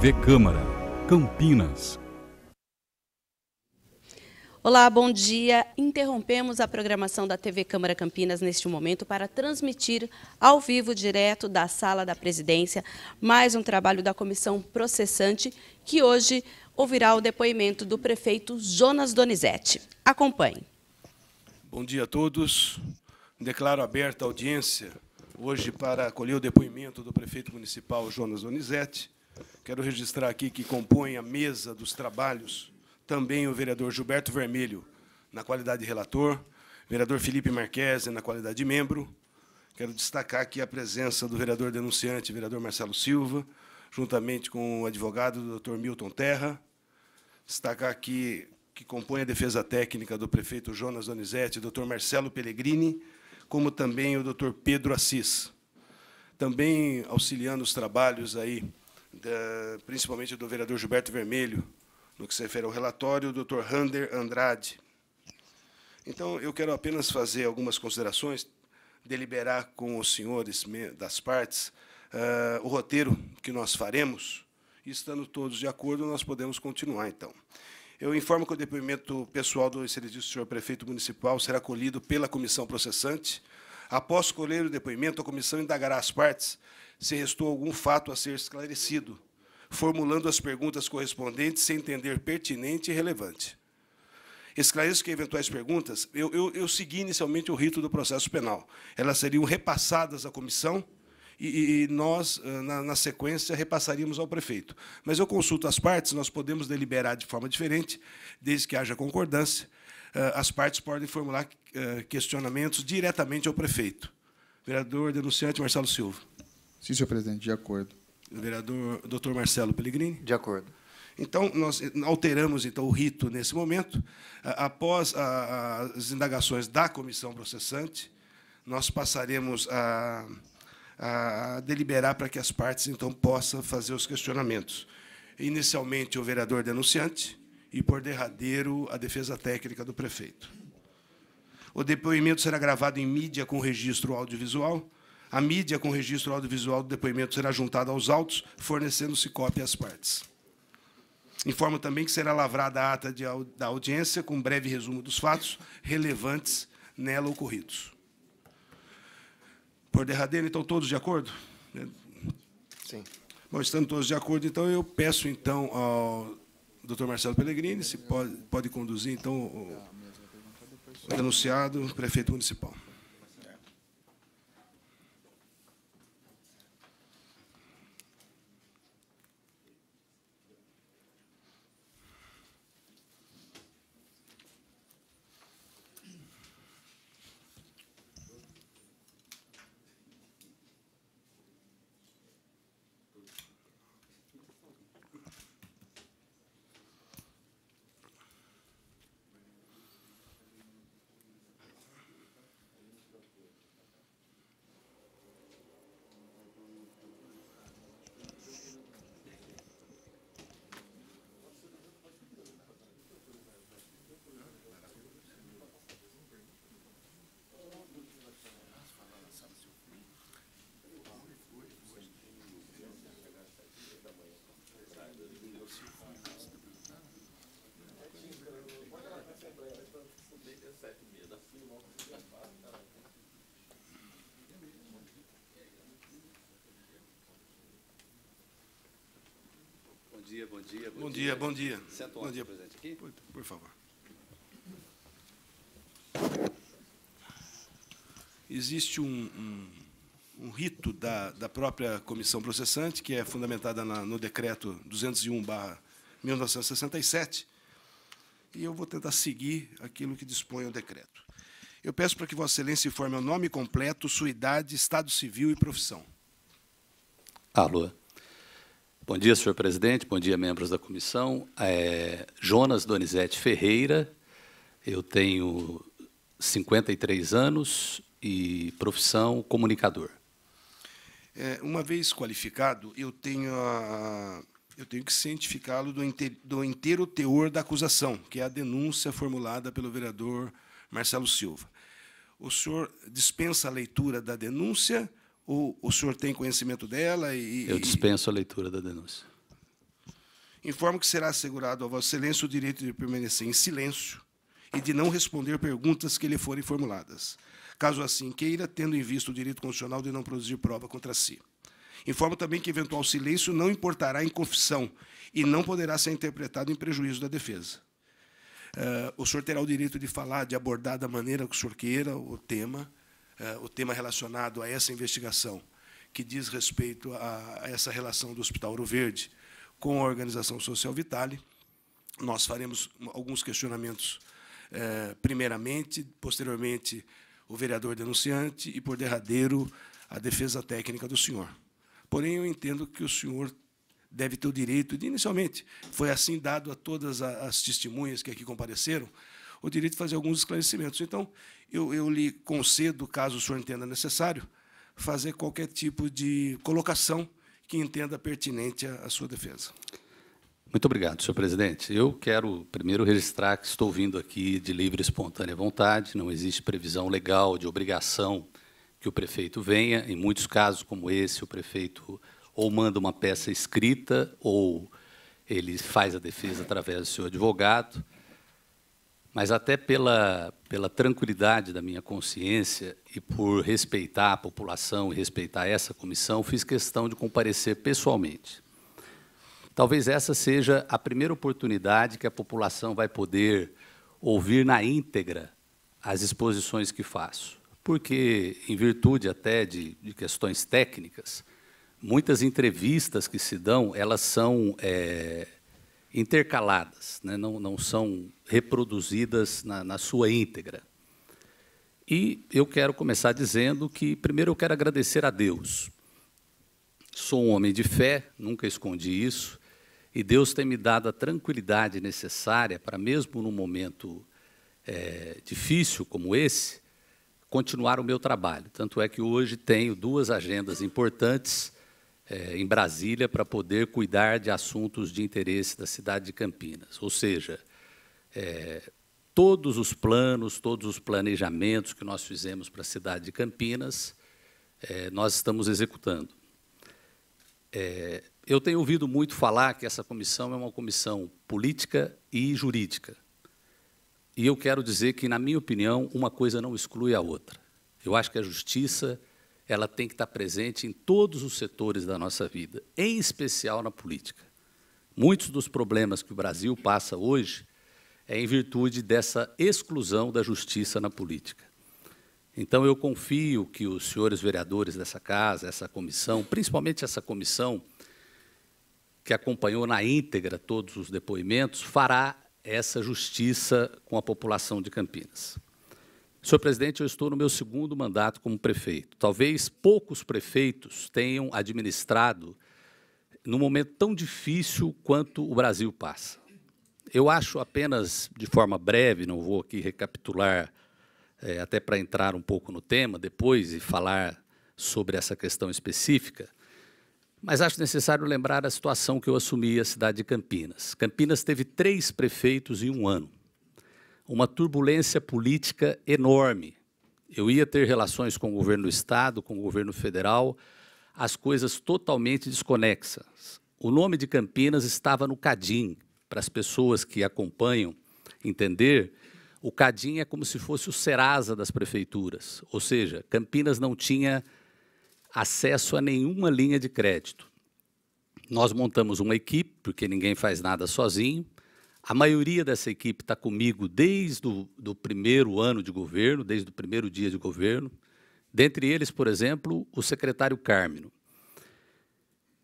TV Câmara, Campinas. Olá, bom dia. Interrompemos a programação da TV Câmara Campinas neste momento para transmitir ao vivo, direto da sala da presidência, mais um trabalho da comissão processante que hoje ouvirá o depoimento do prefeito Jonas Donizete. Acompanhe. Bom dia a todos. Declaro aberta a audiência hoje para acolher o depoimento do prefeito municipal Jonas Donizete Quero registrar aqui que compõe a mesa dos trabalhos também o vereador Gilberto Vermelho, na qualidade de relator, vereador Felipe Marquese, na qualidade de membro. Quero destacar aqui a presença do vereador denunciante, vereador Marcelo Silva, juntamente com o advogado doutor Dr. Milton Terra. Destacar aqui que compõe a defesa técnica do prefeito Jonas Donizete, Dr. Marcelo Pellegrini, como também o Dr. Pedro Assis. Também auxiliando os trabalhos aí da, principalmente do vereador Gilberto Vermelho, no que se refere ao relatório, do Dr. Rander Andrade. Então, eu quero apenas fazer algumas considerações, deliberar com os senhores das partes uh, o roteiro que nós faremos, e, estando todos de acordo, nós podemos continuar, então. Eu informo que o depoimento pessoal do excelentíssimo senhor prefeito municipal será colhido pela comissão processante. Após colher o depoimento, a comissão indagará as partes se restou algum fato a ser esclarecido, formulando as perguntas correspondentes se entender pertinente e relevante. Esclareço que eventuais perguntas, eu, eu, eu segui inicialmente o rito do processo penal. Elas seriam repassadas à comissão e, e nós, ah, na, na, sequência, repassaríamos ao prefeito. Mas eu consulto as partes, nós podemos deliberar de forma diferente, desde que haja concordância. Ah, as partes podem formular ah, questionamentos diretamente ao prefeito. Vereador denunciante Marcelo Silva. Sim, senhor presidente, de acordo. Vereador Dr. Marcelo Pellegrini? De acordo. Então, nós alteramos então, o rito nesse momento. Após as indagações da comissão processante, nós passaremos a, a deliberar para que as partes então possam fazer os questionamentos. Inicialmente, o vereador denunciante e, por derradeiro, a defesa técnica do prefeito. O depoimento será gravado em mídia com registro audiovisual a mídia com registro audiovisual do depoimento será juntada aos autos, fornecendo-se cópia às partes. Informo também que será lavrada a ata de, da audiência com breve resumo dos fatos relevantes nela ocorridos. Por derradeiro, então, todos de acordo? É. Sim. Bom, estando todos de acordo, então, eu peço, então, ao doutor Marcelo Pellegrini, se pode, pode conduzir, então, o, o denunciado, prefeito municipal. dia, bom dia. Bom, bom dia, dia, bom dia. Senta bom dia. presidente aqui. Por, por favor. Existe um, um, um rito da, da, própria comissão processante, que é fundamentada na, no decreto 201-1967, e eu vou tentar seguir aquilo que dispõe o decreto. Eu peço para que Vossa Excelência informe o nome completo, sua idade, estado civil e profissão. Alô. Bom dia, senhor presidente, bom dia, membros da comissão. É, Jonas Donizete Ferreira, eu tenho 53 anos e profissão comunicador. É, uma vez qualificado, eu tenho, a, eu tenho que cientificá-lo do, inter, do inteiro teor da acusação, que é a denúncia formulada pelo vereador Marcelo Silva. O senhor dispensa a leitura da denúncia o, o senhor tem conhecimento dela e. Eu dispenso a leitura da denúncia. Informo que será assegurado a Vossa Excelência o direito de permanecer em silêncio e de não responder perguntas que lhe forem formuladas, caso assim queira, tendo em vista o direito constitucional de não produzir prova contra si. Informo também que eventual silêncio não importará em confissão e não poderá ser interpretado em prejuízo da defesa. Uh, o senhor terá o direito de falar, de abordar da maneira que o senhor queira o tema, uh, o tema relacionado a essa investigação, que diz respeito a, a essa relação do Hospital Ouro Verde com a Organização Social Vitale. Nós faremos alguns questionamentos, uh, primeiramente, posteriormente, o vereador denunciante e, por derradeiro, a defesa técnica do senhor. Porém, eu entendo que o senhor deve ter o direito de, inicialmente, foi assim dado a todas as testemunhas que aqui compareceram, o direito de fazer alguns esclarecimentos. Então, eu, eu lhe concedo, caso o senhor entenda necessário, fazer qualquer tipo de colocação que entenda pertinente à sua defesa. Muito obrigado, senhor presidente. Eu quero primeiro registrar que estou vindo aqui de livre e espontânea vontade, não existe previsão legal de obrigação que o prefeito venha. Em muitos casos como esse, o prefeito ou manda uma peça escrita ou ele faz a defesa através do seu advogado. Mas até pela, pela tranquilidade da minha consciência e por respeitar a população e respeitar essa comissão, fiz questão de comparecer pessoalmente. Talvez essa seja a primeira oportunidade que a população vai poder ouvir na íntegra as exposições que faço, porque, em virtude até de, de questões técnicas, muitas entrevistas que se dão, elas são... É, intercaladas, né? não, não, são reproduzidas na, na sua íntegra. E eu quero começar dizendo que, primeiro, eu quero agradecer a Deus. Sou um homem de fé, nunca escondi isso, e Deus tem me dado a tranquilidade necessária para, mesmo num momento é, difícil como esse, continuar o meu trabalho. Tanto é que hoje tenho duas agendas importantes é, em Brasília para poder cuidar de assuntos de interesse da cidade de Campinas. Ou seja, é, todos os planos, todos os planejamentos que nós fizemos para a cidade de Campinas, é, nós estamos executando. eu tenho ouvido muito falar que essa comissão é uma comissão política e jurídica. E eu quero dizer que, na minha opinião, uma coisa não exclui a outra. Eu acho que a justiça ela tem que estar presente em todos os setores da nossa vida, em especial na política. Muitos dos problemas que o Brasil passa hoje é em virtude dessa exclusão da justiça na política. Então, eu confio que os senhores vereadores dessa casa, essa comissão, principalmente essa comissão que acompanhou na íntegra todos os depoimentos, fará essa justiça com a população de Campinas. Senhor presidente, eu estou no meu segundo mandato como prefeito. Talvez poucos prefeitos tenham administrado num momento tão difícil quanto o Brasil passa. Eu acho apenas de forma breve, não vou aqui recapitular, é, até para entrar um pouco no tema depois e falar sobre essa questão específica, mas acho necessário lembrar a situação que eu assumi a cidade de Campinas. Campinas teve três prefeitos em um ano uma turbulência política enorme. Eu ia ter relações com o governo do Estado, com o governo federal, as coisas totalmente desconexas. O nome de Campinas estava no Cadim. Para as pessoas que acompanham entender, o Cadim é como se fosse o Serasa das prefeituras, ou seja, Campinas não tinha acesso a nenhuma linha de crédito. Nós montamos uma equipe, porque ninguém faz nada sozinho, a maioria dessa equipe está comigo desde o do primeiro ano de governo, desde o primeiro dia de governo. Dentre eles, por exemplo, o secretário Carmino.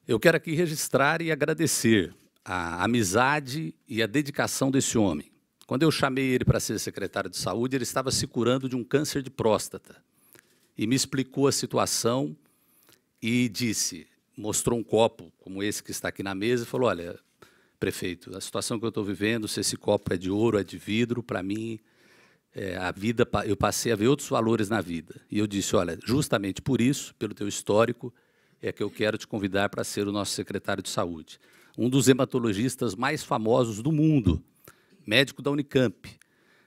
Eu quero aqui registrar e agradecer a amizade e a dedicação desse homem. Quando eu chamei ele para ser secretário de saúde, ele estava se curando de um câncer de próstata e me explicou a situação e disse, mostrou um copo como esse que está aqui na mesa e falou: "Olha, prefeito. A situação que eu estou vivendo, se esse copo é de ouro, é de vidro, para mim, é, a vida, eu passei a ver outros valores na vida. E eu disse, olha, justamente por isso, pelo teu histórico, é que eu quero te convidar para ser o nosso secretário de saúde. Um dos hematologistas mais famosos do mundo, médico da Unicamp,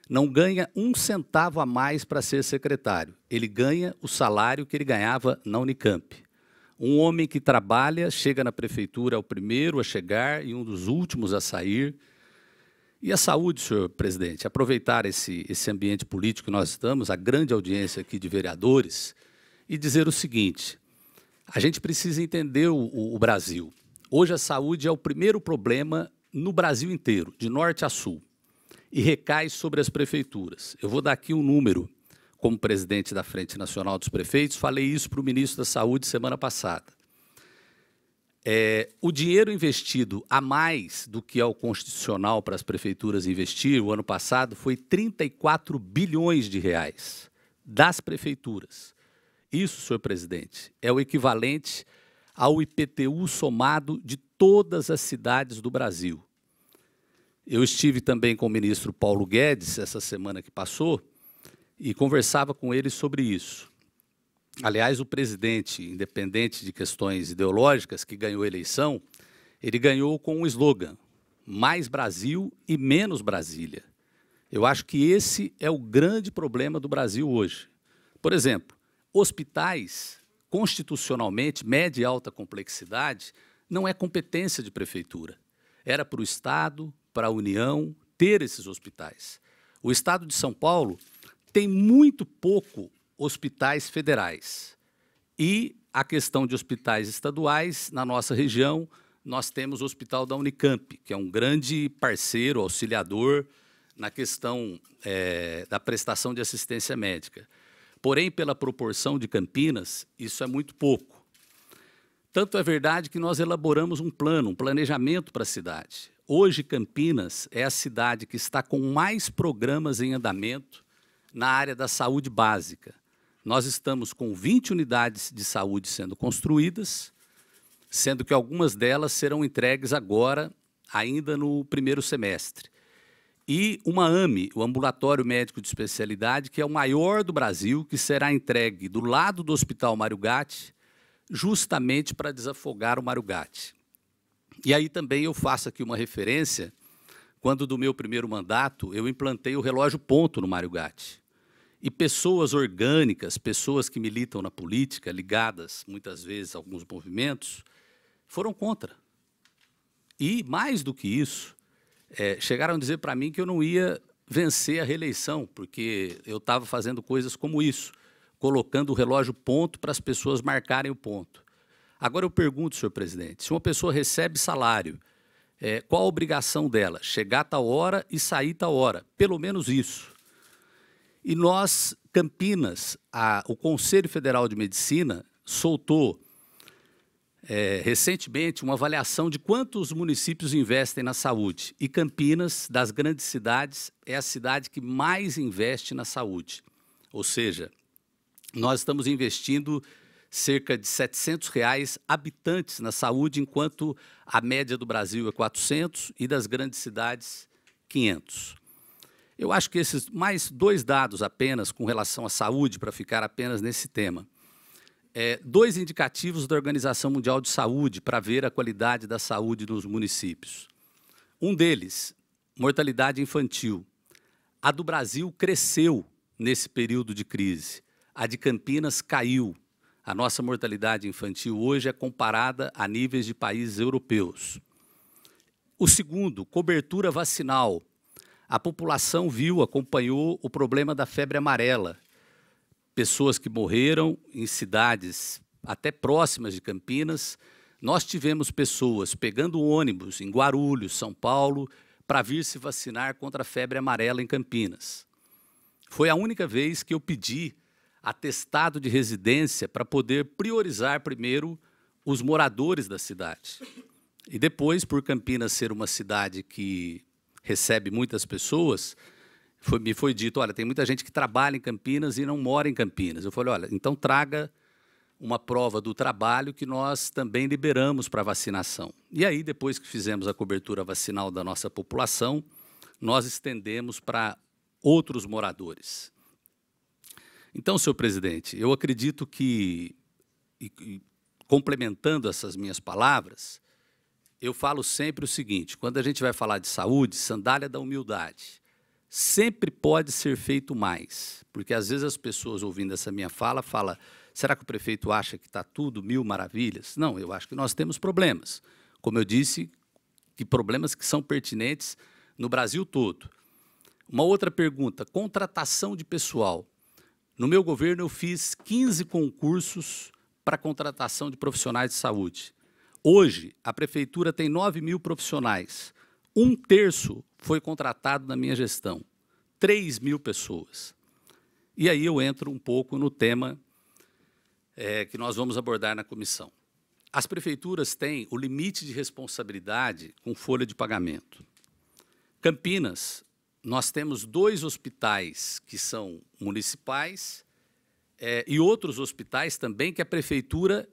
não ganha um centavo a mais para ser secretário. Ele ganha o salário que ele ganhava na Unicamp. Um homem que trabalha, chega na prefeitura, é o primeiro a chegar e um dos últimos a sair. E a saúde, senhor presidente? Aproveitar esse, esse ambiente político que nós estamos, a grande audiência aqui de vereadores, e dizer o seguinte: a gente precisa entender o, o Brasil. Hoje a saúde é o primeiro problema no Brasil inteiro, de norte a sul, e recai sobre as prefeituras. Eu vou dar aqui um número como presidente da Frente Nacional dos Prefeitos, falei isso para o ministro da Saúde semana passada. É, o dinheiro investido a mais do que é o constitucional para as prefeituras investir o ano passado foi 34 bilhões de reais das prefeituras. Isso, senhor presidente, é o equivalente ao IPTU somado de todas as cidades do Brasil. Eu estive também com o ministro Paulo Guedes essa semana que passou e conversava com ele sobre isso. Aliás, o presidente, independente de questões ideológicas, que ganhou a eleição, ele ganhou com um slogan: mais Brasil e menos Brasília. Eu acho que esse é o grande problema do Brasil hoje. Por exemplo, hospitais constitucionalmente média e alta complexidade não é competência de prefeitura. Era para o Estado, para a União ter esses hospitais. O Estado de São Paulo tem muito pouco hospitais federais. E a questão de hospitais estaduais, na nossa região, nós temos o Hospital da Unicamp, que é um grande parceiro, auxiliador na questão é, da prestação de assistência médica. Porém, pela proporção de Campinas, isso é muito pouco. Tanto é verdade que nós elaboramos um plano, um planejamento para a cidade. Hoje, Campinas é a cidade que está com mais programas em andamento na área da saúde básica. Nós estamos com 20 unidades de saúde sendo construídas, sendo que algumas delas serão entregues agora, ainda no primeiro semestre. E uma AME, o Ambulatório Médico de Especialidade, que é o maior do Brasil, que será entregue do lado do Hospital Mário Gatti, justamente para desafogar o Mário Gatti. E aí também eu faço aqui uma referência quando do meu primeiro mandato eu implantei o relógio ponto no Mário Gatti. E pessoas orgânicas, pessoas que militam na política, ligadas muitas vezes a alguns movimentos, foram contra. E, mais do que isso, é, chegaram a dizer para mim que eu não ia vencer a reeleição, porque eu estava fazendo coisas como isso, colocando o relógio ponto para as pessoas marcarem o ponto. Agora eu pergunto, senhor presidente, se uma pessoa recebe salário é, qual a obrigação dela? Chegar tal hora e sair tal hora, pelo menos isso. E nós, Campinas, a, o Conselho Federal de Medicina soltou é, recentemente uma avaliação de quantos municípios investem na saúde. E Campinas, das grandes cidades, é a cidade que mais investe na saúde. Ou seja, nós estamos investindo cerca de 700 reais habitantes na saúde, enquanto a média do Brasil é 400 e das grandes cidades 500. Eu acho que esses mais dois dados apenas com relação à saúde para ficar apenas nesse tema. É, dois indicativos da Organização Mundial de Saúde para ver a qualidade da saúde nos municípios. Um deles, mortalidade infantil. A do Brasil cresceu nesse período de crise. A de Campinas caiu a nossa mortalidade infantil hoje é comparada a níveis de países europeus. O segundo, cobertura vacinal. A população viu, acompanhou o problema da febre amarela. Pessoas que morreram em cidades até próximas de Campinas. Nós tivemos pessoas pegando ônibus em Guarulhos, São Paulo, para vir se vacinar contra a febre amarela em Campinas. Foi a única vez que eu pedi atestado de residência para poder priorizar primeiro os moradores da cidade. E depois, por Campinas ser uma cidade que recebe muitas pessoas, foi, me foi dito: olha, tem muita gente que trabalha em Campinas e não mora em Campinas. Eu falei: olha, então traga uma prova do trabalho que nós também liberamos para vacinação. E aí, depois que fizemos a cobertura vacinal da nossa população, nós estendemos para outros moradores. Então, senhor presidente, eu acredito que, e, e, complementando essas minhas palavras, eu falo sempre o seguinte: quando a gente vai falar de saúde, sandália da humildade. Sempre pode ser feito mais, porque às vezes as pessoas ouvindo essa minha fala falam: será que o prefeito acha que está tudo mil maravilhas? Não, eu acho que nós temos problemas. Como eu disse, que problemas que são pertinentes no Brasil todo. Uma outra pergunta: contratação de pessoal. No meu governo, eu fiz 15 concursos para contratação de profissionais de saúde. Hoje, a prefeitura tem 9 mil profissionais. Um terço foi contratado na minha gestão, 3 mil pessoas. E aí eu entro um pouco no tema é, que nós vamos abordar na comissão. As prefeituras têm o limite de responsabilidade com folha de pagamento. Campinas, nós temos dois hospitais que são municipais é, e outros hospitais também que a prefeitura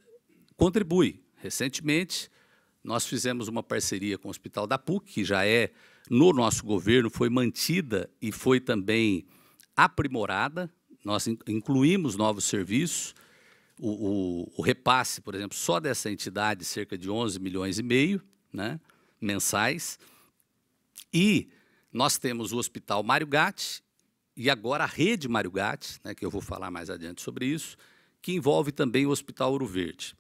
contribui. Recentemente, nós fizemos uma parceria com o Hospital da PUC, que já é no nosso governo, foi mantida e foi também aprimorada. Nós incluímos novos serviços. O, o, o repasse, por exemplo, só dessa entidade, cerca de 11 milhões e meio né, mensais. E nós temos o Hospital Mário Gatti e agora a Rede Mário Gatti, né, que eu vou falar mais adiante sobre isso, que envolve também o Hospital Ouro Verde.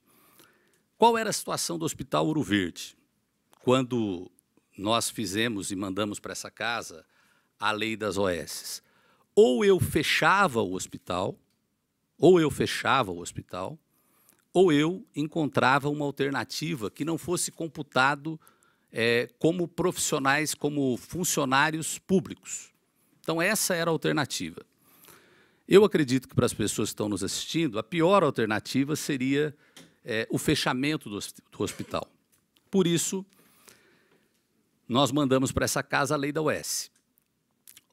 Qual era a situação do Hospital Ouro Verde? Quando nós fizemos e mandamos para essa casa a lei das OS. Ou eu fechava o hospital, ou eu fechava o hospital, ou eu encontrava uma alternativa que não fosse computado é, como profissionais, como funcionários públicos. Então, essa era a alternativa. Eu acredito que, para as pessoas que estão nos assistindo, a pior alternativa seria é, o fechamento do, do hospital. Por isso, nós mandamos para essa casa a lei da OS.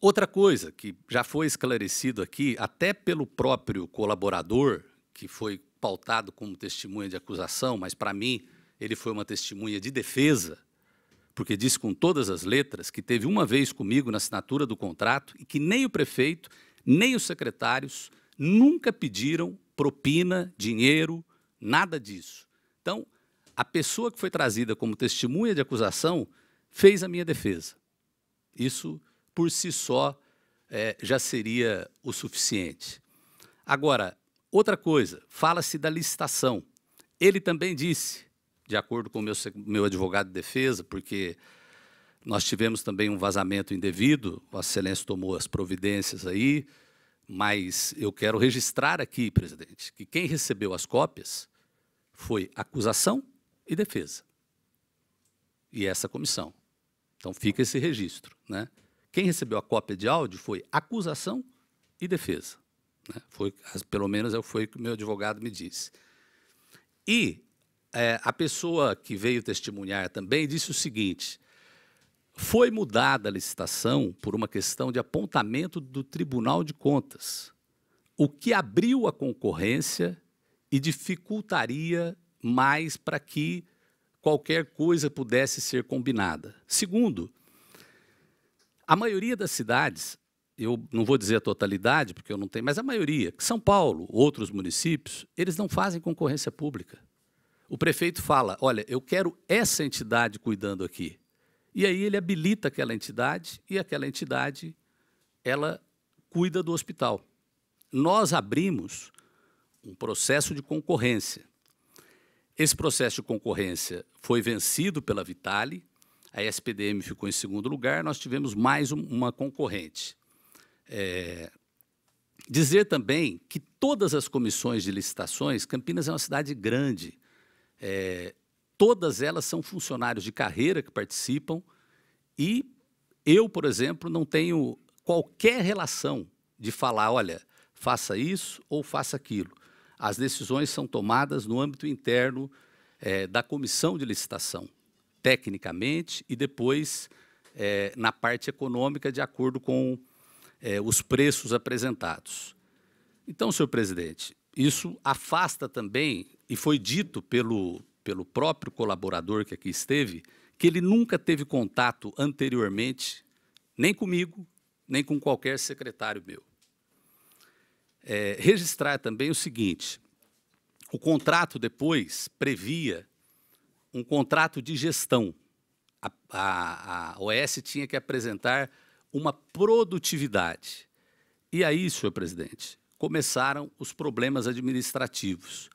Outra coisa que já foi esclarecido aqui, até pelo próprio colaborador, que foi pautado como testemunha de acusação, mas para mim ele foi uma testemunha de defesa, porque disse com todas as letras que teve uma vez comigo na assinatura do contrato e que nem o prefeito, nem os secretários nunca pediram propina, dinheiro, nada disso. Então, a pessoa que foi trazida como testemunha de acusação fez a minha defesa. Isso, por si só, é, já seria o suficiente. Agora, outra coisa, fala-se da licitação. Ele também disse de acordo com o meu, meu advogado de defesa, porque nós tivemos também um vazamento indevido, Vossa Excelência tomou as providências aí, mas eu quero registrar aqui, presidente, que quem recebeu as cópias foi acusação e defesa. E essa comissão. Então fica esse registro. Né? Quem recebeu a cópia de áudio foi acusação e defesa. Né? Foi, pelo menos é foi o que o meu advogado me disse. E é, a pessoa que veio testemunhar também disse o seguinte: foi mudada a licitação por uma questão de apontamento do Tribunal de Contas, o que abriu a concorrência e dificultaria mais para que qualquer coisa pudesse ser combinada. Segundo, a maioria das cidades, eu não vou dizer a totalidade, porque eu não tenho, mas a maioria, São Paulo, outros municípios, eles não fazem concorrência pública o prefeito fala: olha, eu quero essa entidade cuidando aqui. E aí ele habilita aquela entidade e aquela entidade ela cuida do hospital. Nós abrimos um processo de concorrência. Esse processo de concorrência foi vencido pela Vitale, a SPDM ficou em segundo lugar, nós tivemos mais uma concorrente. É... Dizer também que todas as comissões de licitações, Campinas é uma cidade grande, é, todas elas são funcionários de carreira que participam e eu, por exemplo, não tenho qualquer relação de falar, olha, faça isso ou faça aquilo. As decisões são tomadas no âmbito interno é, da comissão de licitação, tecnicamente e depois é, na parte econômica, de acordo com é, os preços apresentados. Então, senhor presidente, isso afasta também e foi dito pelo, pelo próprio colaborador que aqui esteve que ele nunca teve contato anteriormente, nem comigo, nem com qualquer secretário meu. É, registrar também o seguinte: o contrato depois previa um contrato de gestão. A, a, a, OS tinha que apresentar uma produtividade. E aí, senhor presidente, começaram os problemas administrativos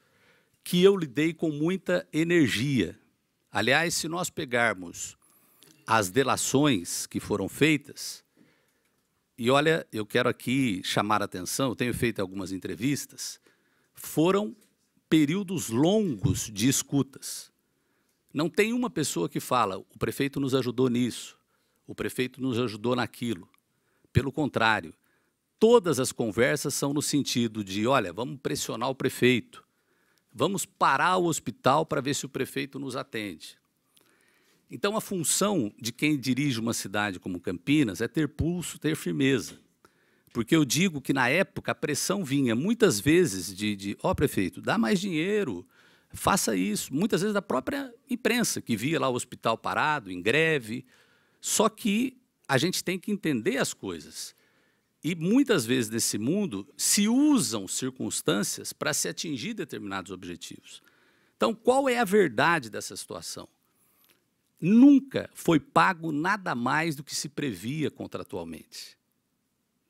que eu lidei com muita energia. Aliás, se nós pegarmos as delações que foram feitas, e olha, eu quero aqui chamar a atenção, eu tenho feito algumas entrevistas, foram períodos longos de escutas. Não tem uma pessoa que fala, o prefeito nos ajudou nisso, o prefeito nos ajudou naquilo. Pelo contrário, todas as conversas são no sentido de, olha, vamos pressionar o prefeito, Vamos parar o hospital para ver se o prefeito nos atende. Então, a função de quem dirige uma cidade como Campinas é ter pulso, ter firmeza. Porque eu digo que, na época, a pressão vinha muitas vezes de: ó, oh, prefeito, dá mais dinheiro, faça isso. Muitas vezes da própria imprensa, que via lá o hospital parado, em greve. Só que a gente tem que entender as coisas. E muitas vezes nesse mundo se usam circunstâncias para se atingir determinados objetivos. Então, qual é a verdade dessa situação? Nunca foi pago nada mais do que se previa contratualmente.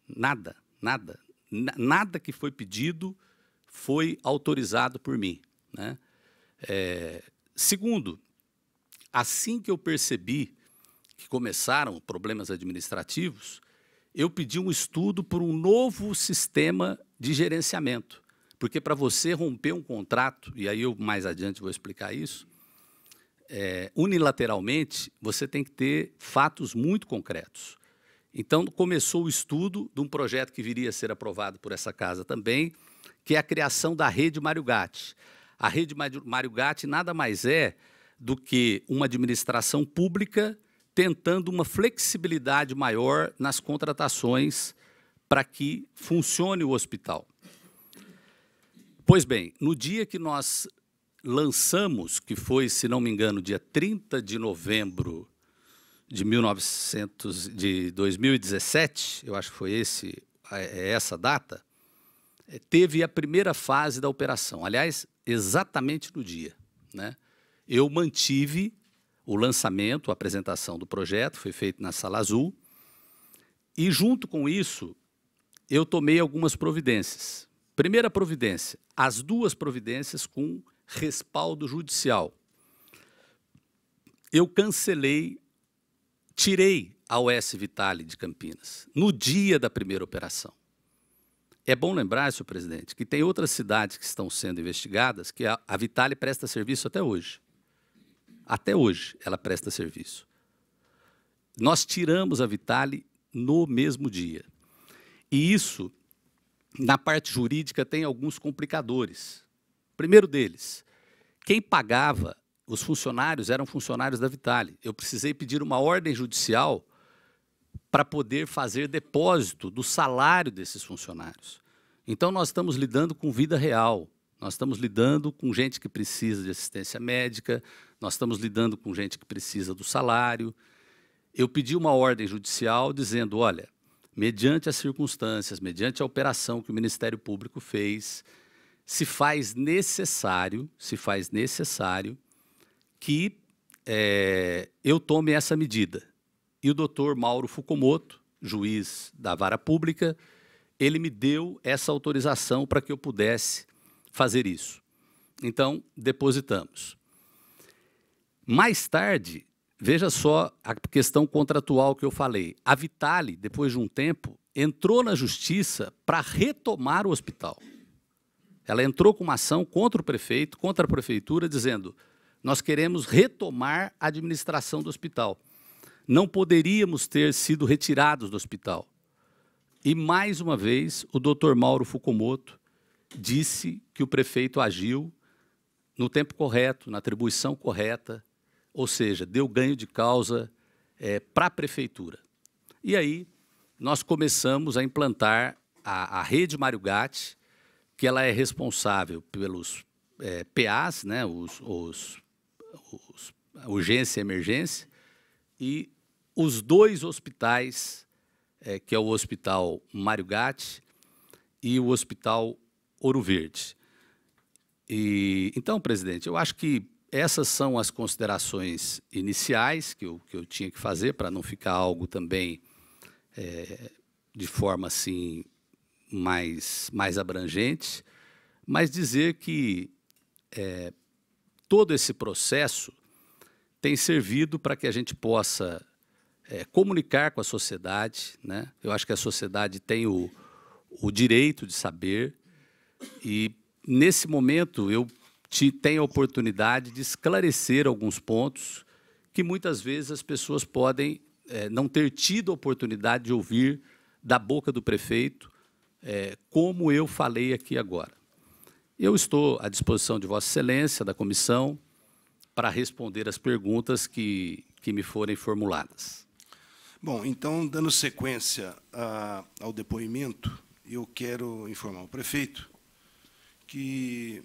Nada, nada. Nada que foi pedido foi autorizado por mim. Né? É, segundo, assim que eu percebi que começaram problemas administrativos, eu pedi um estudo por um novo sistema de gerenciamento. Porque para você romper um contrato, e aí eu mais adiante vou explicar isso, é, unilateralmente, você tem que ter fatos muito concretos. Então, começou o estudo de um projeto que viria a ser aprovado por essa casa também, que é a criação da Rede Mário Gatti. A Rede Mário Gatti nada mais é do que uma administração pública tentando uma flexibilidade maior nas contratações para que funcione o hospital. Pois bem, no dia que nós lançamos, que foi, se não me engano, dia 30 de novembro de, 1900, de 2017, eu acho que foi esse, é, é essa data, é, teve a primeira fase da operação. Aliás, exatamente no dia. Né? Eu mantive o lançamento, a apresentação do projeto, foi feito na Sala Azul. E, junto com isso, eu tomei algumas providências. Primeira providência, as duas providências com respaldo judicial. Eu cancelei, tirei a OS Vitale de Campinas, no dia da primeira operação. É bom lembrar, senhor presidente, que tem outras cidades que estão sendo investigadas que a, a Vitale presta serviço até hoje. Até hoje ela presta serviço. Nós tiramos a Vitale no mesmo dia. E isso, na parte jurídica, tem alguns complicadores. Primeiro deles, quem pagava os funcionários eram funcionários da Vitale. Eu precisei pedir uma ordem judicial para poder fazer depósito do salário desses funcionários. Então, nós estamos lidando com vida real, nós estamos lidando com gente que precisa de assistência médica, nós estamos lidando com gente que precisa do salário. Eu pedi uma ordem judicial dizendo: olha, mediante as circunstâncias, mediante a operação que o Ministério Público fez, se faz necessário, se faz necessário que é, eu tome essa medida. E o doutor Mauro Fukumoto, juiz da vara pública, ele me deu essa autorização para que eu pudesse fazer isso. Então, depositamos. Mais tarde, veja só a questão contratual que eu falei. A Vitale, depois de um tempo, entrou na justiça para retomar o hospital. Ela entrou com uma ação contra o prefeito, contra a prefeitura, dizendo: nós queremos retomar a administração do hospital. Não poderíamos ter sido retirados do hospital. E mais uma vez, o doutor Mauro Fukumoto disse que o prefeito agiu no tempo correto, na atribuição correta, ou seja, deu ganho de causa é, para a prefeitura. E aí nós começamos a implantar a, a rede Mário Gatti, que ela é responsável pelos é, PAs, né, os, os, os urgência e emergência, e os dois hospitais, é, que é o Hospital Mário Gatti e o Hospital Ouro Verde. E, então, presidente, eu acho que essas são as considerações iniciais que eu, que eu tinha que fazer para não ficar algo também é, de forma assim mais, mais abrangente, mas dizer que é, todo esse processo tem servido para que a gente possa é, comunicar com a sociedade. Né? Eu acho que a sociedade tem o, o direito de saber e, nesse momento, eu te tem a oportunidade de esclarecer alguns pontos que muitas vezes as pessoas podem é, não ter tido a oportunidade de ouvir da boca do prefeito, é, como eu falei aqui agora. Eu estou à disposição de Vossa Excelência, da comissão, para responder as perguntas que, que me forem formuladas. Bom, então, dando sequência a, ao depoimento, eu quero informar o prefeito que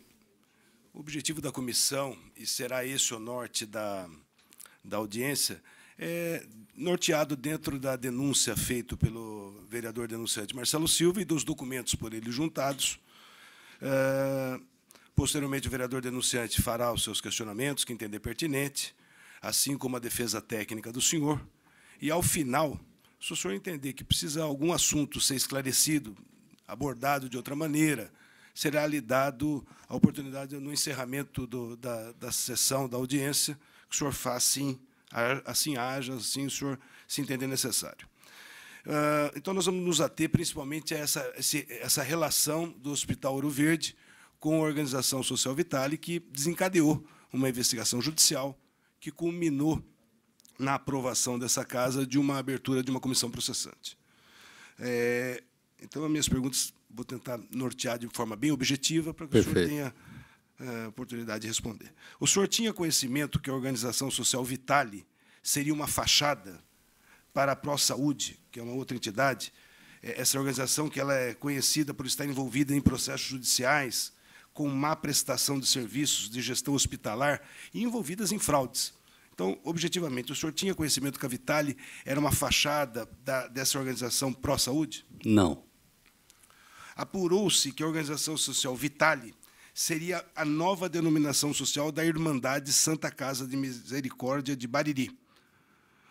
o objetivo da comissão, e será esse o norte da, da audiência, é norteado dentro da denúncia feita pelo vereador denunciante Marcelo Silva e dos documentos por ele juntados. É, posteriormente, o vereador denunciante fará os seus questionamentos, que entender pertinente, assim como a defesa técnica do senhor. E, ao final, se o senhor entender que precisa algum assunto ser esclarecido, abordado de outra maneira, será lhe dado a oportunidade, no encerramento do, da, da sessão, da audiência, que o senhor faça assim, assim haja, assim o senhor se entender necessário. Uh, então, nós vamos nos ater principalmente a essa, essa relação do Hospital Ouro Verde com a Organização Social Vitale, que desencadeou uma investigação judicial que culminou na aprovação dessa casa de uma abertura de uma comissão processante. É, então, as minhas perguntas vou tentar nortear de forma bem objetiva para que Perfeito. o senhor tenha é, a oportunidade de responder. O senhor tinha conhecimento que a organização social Vitale seria uma fachada para a Pró-Saúde, que é uma outra entidade, é, essa organização que ela é conhecida por estar envolvida em processos judiciais com má prestação de serviços de gestão hospitalar e envolvidas em fraudes. Então, objetivamente, o senhor tinha conhecimento que a Vitale era uma fachada da, dessa organização pró-saúde? Não apurou-se que a organização social Vitale seria a nova denominação social da Irmandade Santa Casa de Misericórdia de Bariri.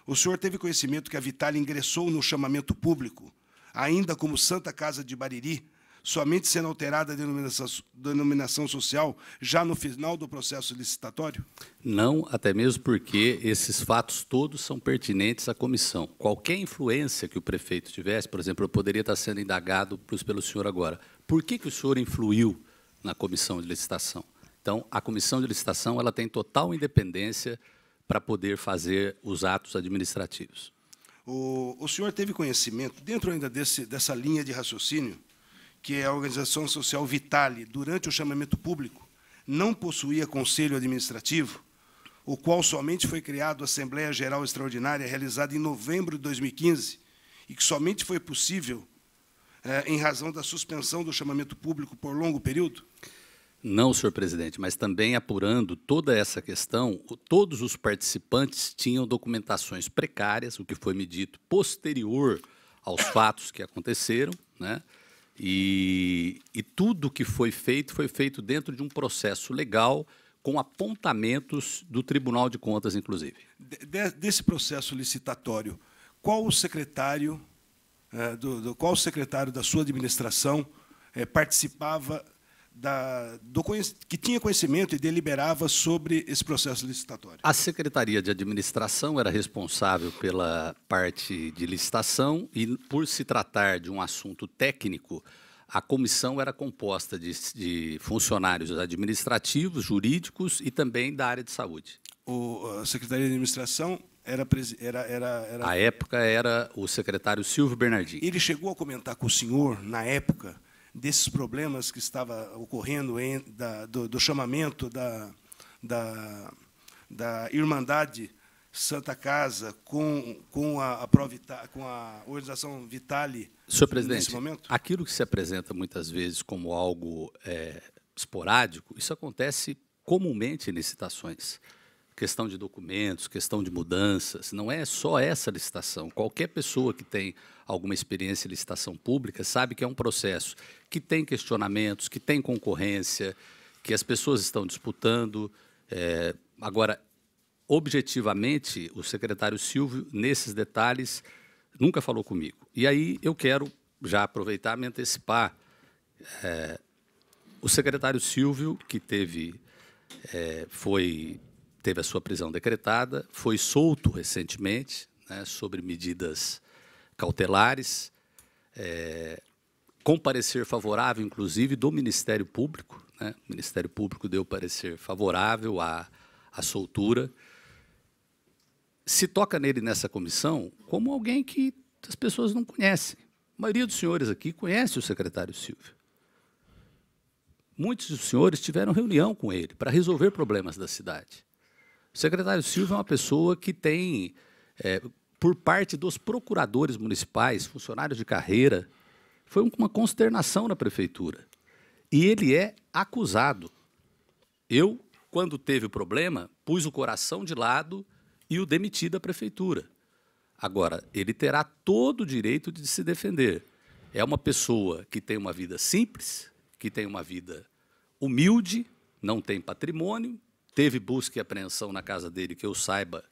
O senhor teve conhecimento que a Vitale ingressou no chamamento público, ainda como Santa Casa de Bariri, somente sendo alterada a denominação, denominação social já no final do processo licitatório? Não, até mesmo porque esses fatos todos são pertinentes à comissão. Qualquer influência que o prefeito tivesse, por exemplo, eu poderia estar sendo indagado pelo senhor agora. Por que, que o senhor influiu na comissão de licitação? Então, a comissão de licitação ela tem total independência para poder fazer os atos administrativos. O, o senhor teve conhecimento, dentro ainda desse, dessa linha de raciocínio, que é a organização social Vitale, durante o chamamento público, não possuía conselho administrativo, o qual somente foi criado a Assembleia Geral Extraordinária, realizada em novembro de 2015, e que somente foi possível eh, em razão da suspensão do chamamento público por longo período? Não, senhor presidente, mas também apurando toda essa questão, todos os participantes tinham documentações precárias, o que foi medido posterior aos fatos que aconteceram, né? E, e tudo que foi feito foi feito dentro de um processo legal, com apontamentos do Tribunal de Contas, inclusive. De, desse processo licitatório, qual o secretário, é, do, do, qual o secretário da sua administração é, participava da, do, que tinha conhecimento e deliberava sobre esse processo licitatório? A Secretaria de Administração era responsável pela parte de licitação e, por se tratar de um assunto técnico, a comissão era composta de, de funcionários administrativos, jurídicos e também da área de saúde. O, a Secretaria de Administração era, era, era, era... A época era o secretário Silvio Bernardini. Ele chegou a comentar com o senhor, na época, desses problemas que estava ocorrendo em, da, do, do, chamamento da, da, da Irmandade Santa Casa com, com, a, a Provita, com a organização Vitale Senhor presidente, aquilo que se apresenta muitas vezes como algo é, esporádico, isso acontece comumente em licitações questão de documentos, questão de mudanças. Não é só essa licitação. Qualquer pessoa que tem alguma experiência em licitação pública sabe que é um processo que tem questionamentos, que tem concorrência, que as pessoas estão disputando. É, agora, objetivamente, o secretário Silvio, nesses detalhes, nunca falou comigo. E aí eu quero já aproveitar me antecipar. É, o secretário Silvio, que teve, é, foi teve a sua prisão decretada, foi solto recentemente, né, sobre medidas cautelares, é, com parecer favorável, inclusive, do Ministério Público. Né? O Ministério Público deu parecer favorável à, à soltura. Se toca nele nessa comissão como alguém que as pessoas não conhecem. A maioria dos senhores aqui conhece o secretário Silvio. Muitos dos senhores tiveram reunião com ele para resolver problemas da cidade. O secretário Silva é uma pessoa que tem, é, por parte dos procuradores municipais, funcionários de carreira, foi uma consternação na prefeitura. E ele é acusado. Eu, quando teve o problema, pus o coração de lado e o demiti da prefeitura. Agora, ele terá todo o direito de se defender. É uma pessoa que tem uma vida simples, que tem uma vida humilde, não tem patrimônio, teve busca e apreensão na casa dele, que eu saiba,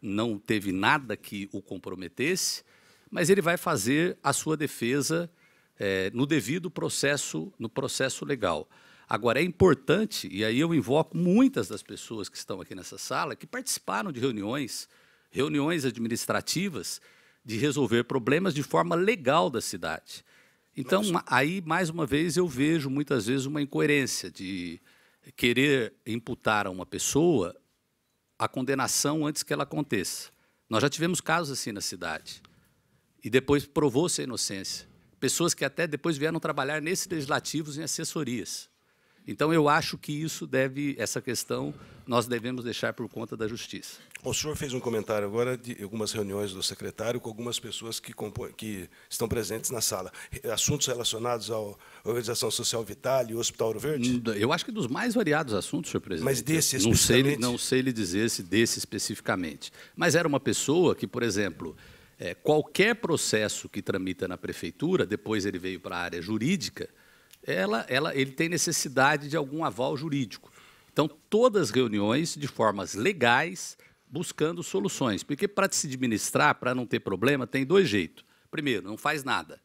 não teve nada que o comprometesse, mas ele vai fazer a sua defesa é, no devido processo, no processo legal. Agora, é importante, e aí eu invoco muitas das pessoas que estão aqui nessa sala, que participaram de reuniões, reuniões administrativas, de resolver problemas de forma legal da cidade. Então, Nossa. aí, mais uma vez, eu vejo muitas vezes uma incoerência de querer imputar a uma pessoa a condenação antes que ela aconteça. Nós já tivemos casos assim na cidade. E depois provou-se a inocência. Pessoas que até depois vieram trabalhar nesses legislativos em assessorias. Então, eu acho que isso deve, essa questão, nós devemos deixar por conta da justiça. O senhor fez um comentário agora de algumas reuniões do secretário com algumas pessoas que, compõem, que estão presentes na sala. Assuntos relacionados à Organização Social Vital e o Hospital Ouro Verde? Eu acho que dos mais variados assuntos, senhor presidente. Mas desse especificamente? Não sei, não sei lhe dizer se desse especificamente. Mas era uma pessoa que, por exemplo, é, qualquer processo que tramita na prefeitura, depois ele veio para a área jurídica, ela, ela, ele tem necessidade de algum aval jurídico. Então, todas as reuniões de formas legais, buscando soluções. Porque para se administrar, para não ter problema, tem dois jeitos. Primeiro, não faz nada.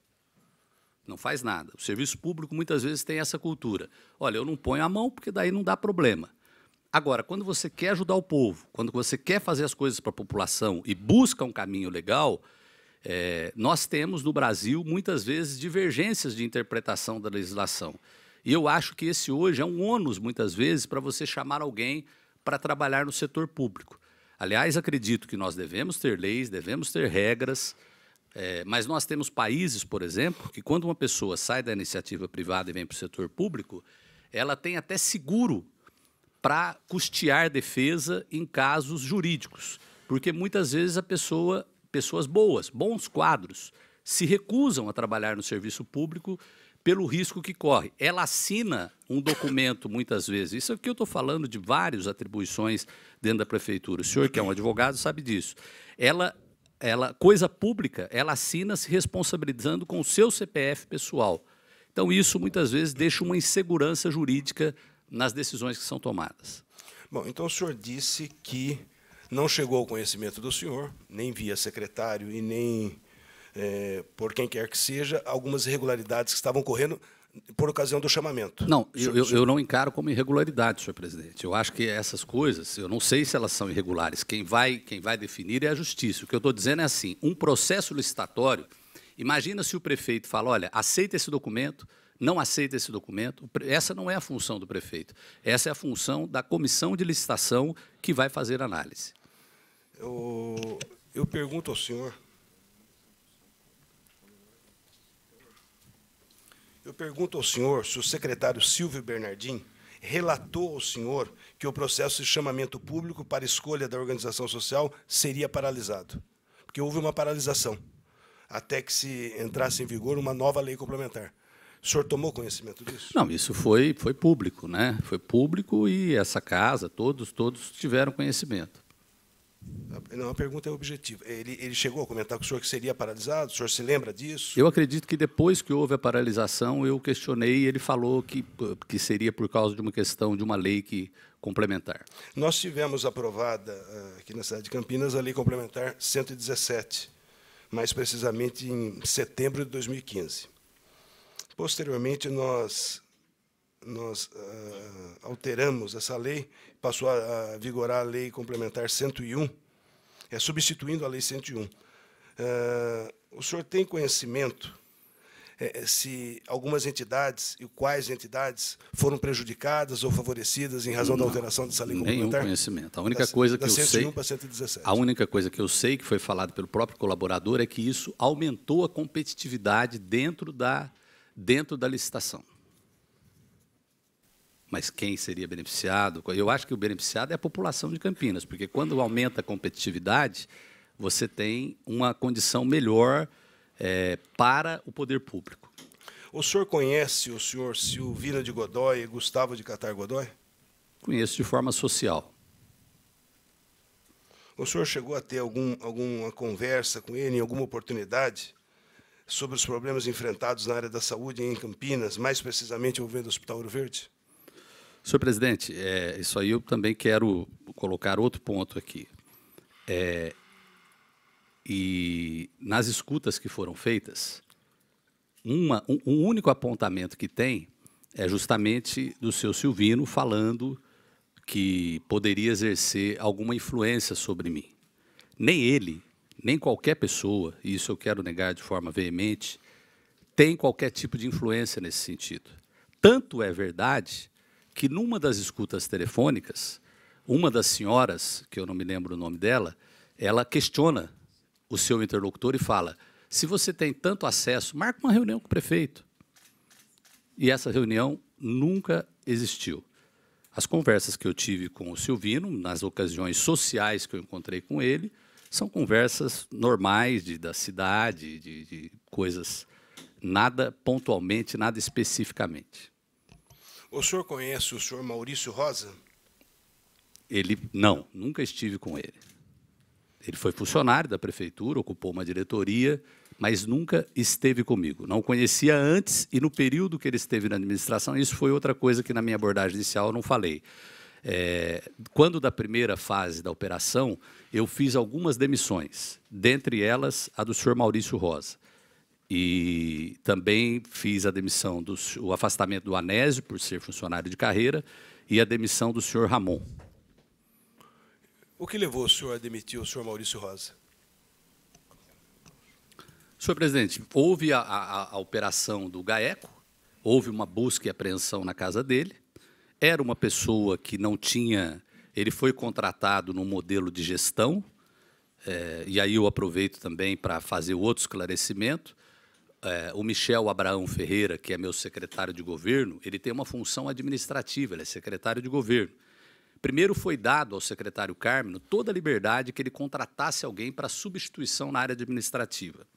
Não faz nada. O serviço público muitas vezes tem essa cultura. Olha, eu não ponho a mão porque daí não dá problema. Agora, quando você quer ajudar o povo, quando você quer fazer as coisas para a população e busca um caminho legal, é, nós temos no Brasil muitas vezes divergências de interpretação da legislação. E eu acho que esse hoje é um ônus, muitas vezes, para você chamar alguém para trabalhar no setor público. Aliás, acredito que nós devemos ter leis, devemos ter regras, é, mas nós temos países, por exemplo, que quando uma pessoa sai da iniciativa privada e vem para o setor público, ela tem até seguro para custear defesa em casos jurídicos, porque muitas vezes a pessoa pessoas boas, bons quadros, se recusam a trabalhar no serviço público pelo risco que corre. Ela assina um documento muitas vezes. Isso é o que eu estou falando de várias atribuições dentro da prefeitura. O senhor que é um advogado sabe disso. Ela, ela coisa pública, ela assina se responsabilizando com o seu CPF pessoal. Então isso muitas vezes deixa uma insegurança jurídica nas decisões que são tomadas. Bom, então o senhor disse que não chegou ao conhecimento do senhor, nem via secretário e nem é, por quem quer que seja, algumas irregularidades que estavam correndo por ocasião do chamamento. Não, eu, eu, não encaro como irregularidade, senhor presidente. Eu acho que essas coisas, eu não sei se elas são irregulares. Quem vai, quem vai definir é a justiça. O que eu estou dizendo é assim: um processo licitatório. Imagina se o prefeito fala: olha, aceita esse documento, não aceita esse documento. Essa não é a função do prefeito. Essa é a função da comissão de licitação que vai fazer análise. Eu, eu pergunto ao senhor. Eu pergunto ao senhor se o secretário Silvio Bernardim relatou ao senhor que o processo de chamamento público para escolha da organização social seria paralisado, porque houve uma paralisação até que se entrasse em vigor uma nova lei complementar. O senhor tomou conhecimento disso? Não, isso foi, foi público, né? Foi público e essa casa, todos, todos tiveram conhecimento. Não, a pergunta é objetiva. Ele, ele chegou a comentar com o senhor que seria paralisado? O senhor se lembra disso? Eu acredito que depois que houve a paralisação, eu questionei e ele falou que, que seria por causa de uma questão de uma lei que complementar. Nós tivemos aprovada ah, aqui na cidade de Campinas a lei complementar 117, mais precisamente em setembro de 2015. Posteriormente, nós, nós uh, alteramos essa lei passou a, vigorar a Lei Complementar 101, é substituindo a Lei 101. Uh, eh, o senhor tem conhecimento é, se algumas entidades e quais entidades foram prejudicadas ou favorecidas em razão Não, da alteração dessa lei complementar? Nenhum conhecimento. A única da, coisa que eu sei, a única coisa que eu sei que foi falado pelo próprio colaborador é que isso aumentou a competitividade dentro da dentro da licitação. Mas quem seria beneficiado? Eu acho que o beneficiado é a população de Campinas, porque quando aumenta a competitividade, você tem uma condição melhor é, para o poder público. O senhor conhece o senhor Silvina de Godói e Gustavo de Catar Godói? Conheço de forma social. O senhor chegou a ter algum, alguma conversa com ele em alguma oportunidade sobre os problemas enfrentados na área da saúde em Campinas, mais precisamente envolvendo o Hospital Ouro Verde? Senhor presidente, é, isso aí eu também quero colocar outro ponto aqui. É, e nas escutas que foram feitas, uma, um, um, único apontamento que tem é justamente do seu Silvino falando que poderia exercer alguma influência sobre mim. Nem ele, nem qualquer pessoa, e isso eu quero negar de forma veemente, tem qualquer tipo de influência nesse sentido. Tanto é verdade que numa das escutas telefônicas, uma das senhoras, que eu não me lembro o nome dela, ela questiona o seu interlocutor e fala: se você tem tanto acesso, marque uma reunião com o prefeito. E essa reunião nunca existiu. As conversas que eu tive com o Silvino, nas ocasiões sociais que eu encontrei com ele, são conversas normais de, da cidade, de, de coisas, nada pontualmente, nada especificamente. O senhor conhece o senhor Maurício Rosa? Ele não, nunca estive com ele. Ele foi funcionário da prefeitura, ocupou uma diretoria, mas nunca esteve comigo. Não conhecia antes e no período que ele esteve na administração, isso foi outra coisa que na minha abordagem inicial eu não falei. É, quando da primeira fase da operação, eu fiz algumas demissões, dentre elas a do senhor Maurício Rosa. E também fiz a demissão, do, o afastamento do Anésio, por ser funcionário de carreira, e a demissão do senhor Ramon. O que levou o senhor a demitir o senhor Maurício Rosa? Senhor presidente, houve a, a, a operação do GAECO, houve uma busca e apreensão na casa dele. Era uma pessoa que não tinha. Ele foi contratado num modelo de gestão, é, e aí eu aproveito também para fazer outro esclarecimento é, o Michel Abraão Ferreira, que é meu secretário de governo, ele tem uma função administrativa, ele é secretário de governo. Primeiro foi dado ao secretário Carmen toda a liberdade que ele contratasse alguém para substituição na área administrativa.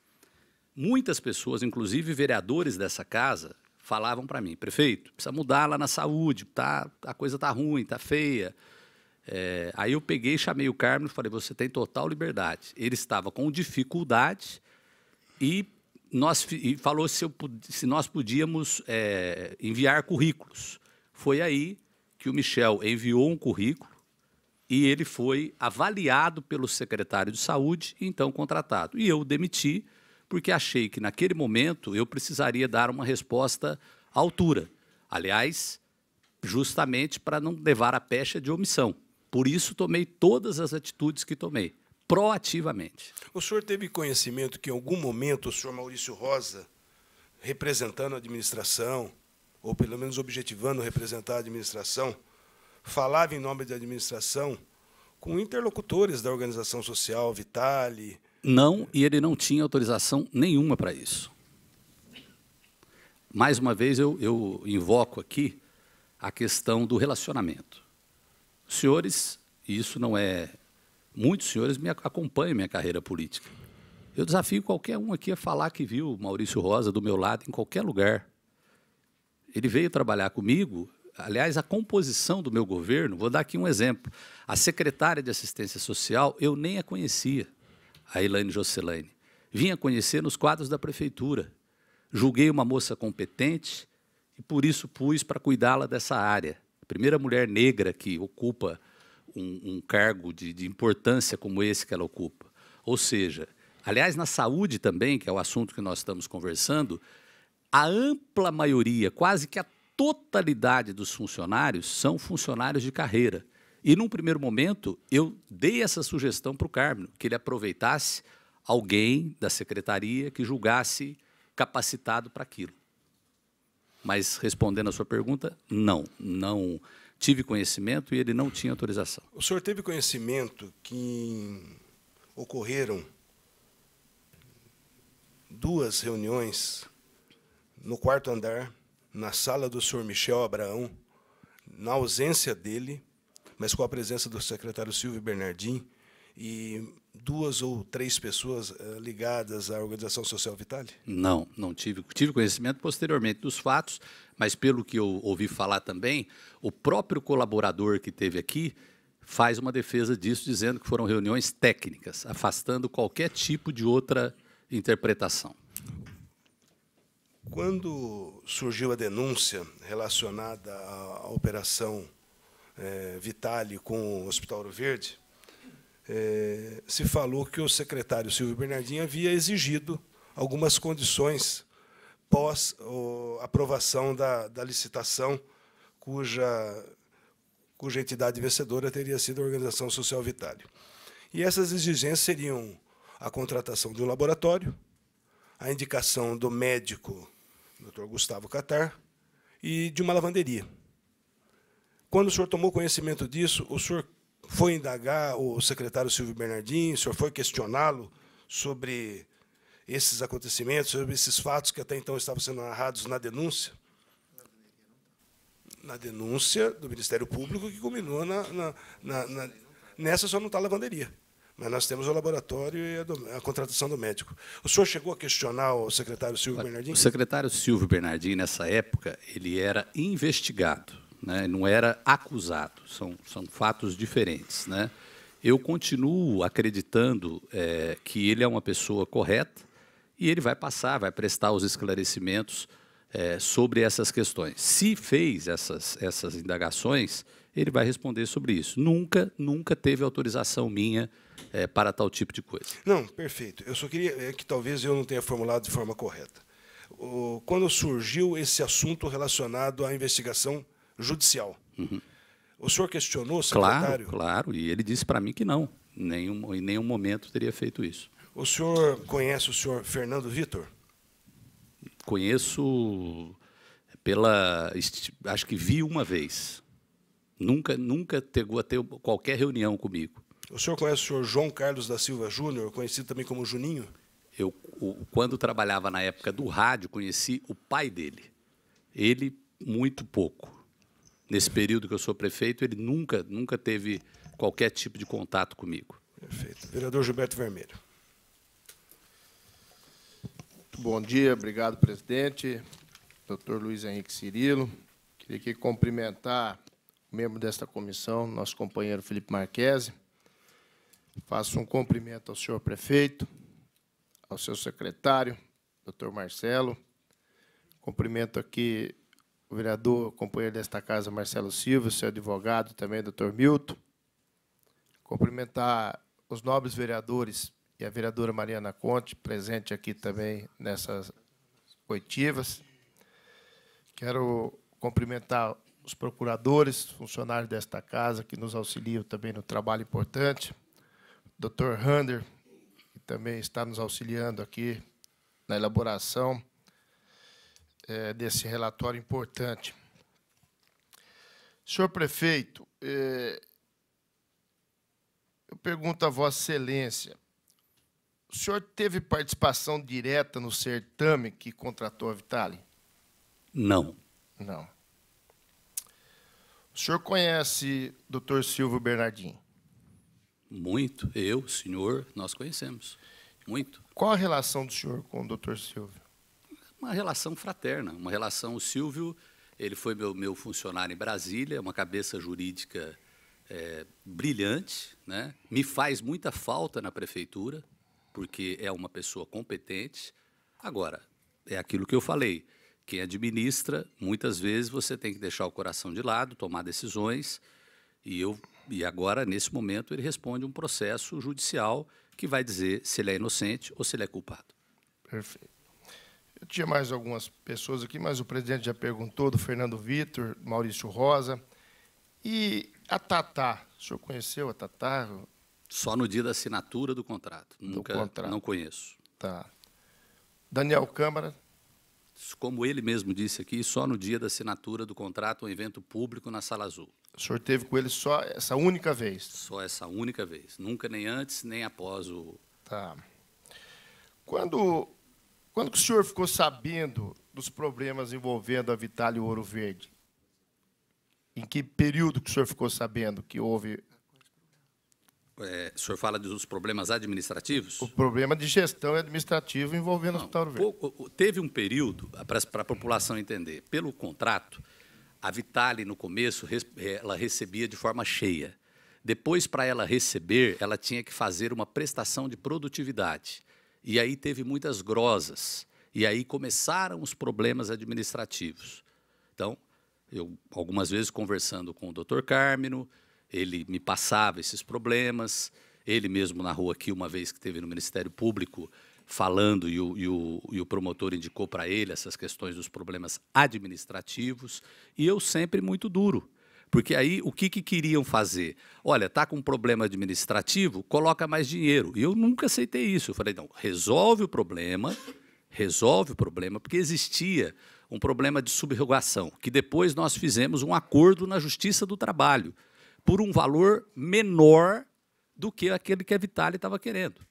Muitas pessoas, inclusive vereadores dessa casa, falavam para mim, prefeito, precisa mudar lá na saúde, tá, a coisa tá ruim, tá feia. É, aí eu peguei, chamei o Carmen e falei, você tem total liberdade. Ele estava com dificuldade e nós falou se, eu, se nós podíamos é, enviar currículos. Foi aí que o Michel enviou um currículo e ele foi avaliado pelo secretário de saúde e então contratado. E eu demiti porque achei que naquele momento eu precisaria dar uma resposta à altura. Aliás, justamente para não levar a pecha de omissão. Por isso tomei todas as atitudes que tomei proativamente. O senhor teve conhecimento que em algum momento o senhor Maurício Rosa, representando a administração, ou pelo menos objetivando representar a administração, falava em nome da administração com interlocutores da organização social, Vitale. Não, e ele não tinha autorização nenhuma para isso. Mais uma vez, eu, eu invoco aqui a questão do relacionamento. Senhores, isso não é muitos senhores me acompanham minha carreira política. Eu desafio qualquer um aqui a falar que viu Maurício Rosa do meu lado em qualquer lugar. Ele veio trabalhar comigo. Aliás, a composição do meu governo, vou dar aqui um exemplo. A secretária de Assistência Social, eu nem a conhecia, a Elaine Jocelaine. Vinha conhecer nos quadros da prefeitura. Julguei uma moça competente e por isso pus para cuidá-la dessa área. A primeira mulher negra que ocupa um, um cargo de, de importância como esse que ela ocupa. Ou seja, aliás, na saúde também, que é o assunto que nós estamos conversando, a ampla maioria, quase que a totalidade dos funcionários são funcionários de carreira. E num primeiro momento, eu dei essa sugestão para o Carmo, que ele aproveitasse alguém da secretaria que julgasse capacitado para aquilo. Mas respondendo a sua pergunta, não, não, tive conhecimento e ele não tinha autorização. O senhor teve conhecimento que ocorreram duas reuniões no quarto andar, na sala do senhor Michel Abraão, na ausência dele, mas com a presença do secretário Silvio Bernardim e duas ou três pessoas eh, ligadas à Organização Social Vitale? Não, não tive. Tive conhecimento posteriormente dos fatos, mas pelo que eu ouvi falar também, o próprio colaborador que teve aqui faz uma defesa disso, dizendo que foram reuniões técnicas, afastando qualquer tipo de outra interpretação. Quando surgiu a denúncia relacionada à operação é, Vitale com o Hospital Ouro Verde, é, se falou que o secretário Silvio Bernardinho havia exigido algumas condições pós oh, aprovação da, da licitação, cuja, cuja entidade vencedora teria sido a Organização Social Vitário. E essas exigências seriam a contratação de um laboratório, a indicação do médico, Dr. Gustavo Catar, e de uma lavanderia. Quando o senhor tomou conhecimento disso, o senhor foi indagar o secretário Silvio Bernardim, o senhor foi questioná-lo sobre esses acontecimentos, sobre esses fatos que até então estavam sendo narrados na denúncia? Na denúncia do Ministério Público, que culminou na, na, na, na nessa só não está a lavanderia. Mas nós temos o laboratório e a, do, a, contratação do médico. O senhor chegou a questionar o secretário Silvio Bernardini? O secretário Silvio Bernardini, nessa época, ele era investigado, né? não era acusado. São, são fatos diferentes. Né? Eu continuo acreditando é, que ele é uma pessoa correta, e ele vai passar, vai prestar os esclarecimentos é, sobre essas questões. Se fez essas, essas indagações, ele vai responder sobre isso. Nunca, nunca teve autorização minha é, para tal tipo de coisa. Não, perfeito. Eu só queria é que talvez eu não tenha formulado de forma correta. O, quando surgiu esse assunto relacionado à investigação judicial, uhum. o senhor questionou o secretário? Claro, claro. E ele disse para mim que não. Nenhum, em nenhum momento teria feito isso. O senhor conhece o senhor Fernando Vitor? Conheço pela acho que vi uma vez. Nunca nunca chegou a ter qualquer reunião comigo. O senhor conhece o senhor João Carlos da Silva Júnior, conhecido também como Juninho? Eu quando trabalhava na época do rádio, conheci o pai dele. Ele muito pouco. Nesse período que eu sou prefeito, ele nunca nunca teve qualquer tipo de contato comigo. Perfeito. Vereador Gilberto Vermelho. Bom dia, obrigado, presidente. Doutor Luiz Henrique Cirilo. Queria aqui cumprimentar o membro desta comissão, nosso companheiro Felipe Marquese. Faço um cumprimento ao senhor prefeito, ao seu secretário, doutor Marcelo. Cumprimento aqui o vereador, companheiro desta casa, Marcelo Silva, seu advogado também, doutor Milton. Cumprimentar os nobres vereadores e a vereadora Mariana Conte, presente aqui também nessas coitivas. Quero cumprimentar os procuradores, funcionários desta casa, que nos auxiliam também no trabalho importante. Dr. Rander, que também está nos auxiliando aqui na elaboração é, desse relatório importante. Senhor prefeito, é, eu pergunto a Vossa Excelência, o senhor teve participação direta no certame que contratou a Vitale? Não. Não. O senhor conhece o Dr. Silvio Bernardim? Muito. Eu, o senhor, nós conhecemos. Muito. Qual a relação do senhor com o Dr. Silvio? Uma relação fraterna, uma relação. O Silvio, ele foi meu, meu funcionário em Brasília, uma cabeça jurídica é, brilhante, né? Me faz muita falta na prefeitura, porque é uma pessoa competente. Agora, é aquilo que eu falei. Quem administra, muitas vezes você tem que deixar o coração de lado, tomar decisões. E eu e agora nesse momento ele responde um processo judicial que vai dizer se ele é inocente ou se ele é culpado. Perfeito. Eu tinha mais algumas pessoas aqui, mas o presidente já perguntou do Fernando Vitor, Maurício Rosa e a Tatá. O senhor conheceu a Tatá? Só no dia da assinatura do contrato. Do Nunca, contrato. não conheço. Tá. Daniel Câmara. Como ele mesmo disse aqui, só no dia da assinatura do contrato, um evento público na Sala Azul. O senhor teve com ele só essa única vez? Só essa única vez. Nunca nem antes, nem após o... Tá. Quando, quando o senhor ficou sabendo dos problemas envolvendo a Vitale Ouro Verde? Em que período que o senhor ficou sabendo que houve é, o senhor fala dos problemas administrativos? O problema de gestão administrativa administrativo envolvendo Não, o Hospital Verde. Pouco, teve um período, para, a população entender, pelo contrato, a Vitale, no começo, ela recebia de forma cheia. Depois, para ela receber, ela tinha que fazer uma prestação de produtividade. E aí teve muitas grosas. E aí começaram os problemas administrativos. Então, eu, algumas vezes conversando com o doutor Cármino, ele me passava esses problemas, ele mesmo na rua aqui, uma vez que teve no Ministério Público, falando, e o, e o, e o promotor indicou para ele essas questões dos problemas administrativos, e eu sempre muito duro. Porque aí o que, que queriam fazer? Olha, tá com um problema administrativo, coloca mais dinheiro. E eu nunca aceitei isso. Eu falei, não, resolve o problema, resolve o problema, porque existia um problema de subrogação, que depois nós fizemos um acordo na Justiça do Trabalho por um valor menor do que aquele que a Vitale estava querendo.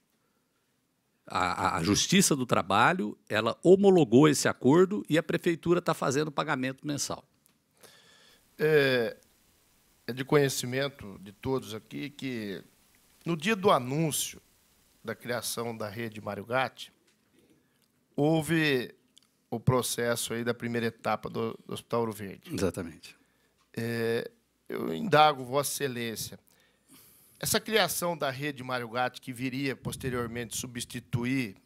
A, a, Justiça do Trabalho ela homologou esse acordo e a prefeitura está fazendo pagamento mensal. É, é de conhecimento de todos aqui que no dia do anúncio da criação da rede Mário Gatti, houve o processo aí da primeira etapa do, do Hospital Ouro Verde. Exatamente. É, eu indago Vossa Excelência. Essa criação da rede Mário Gatti, que viria posteriormente substituir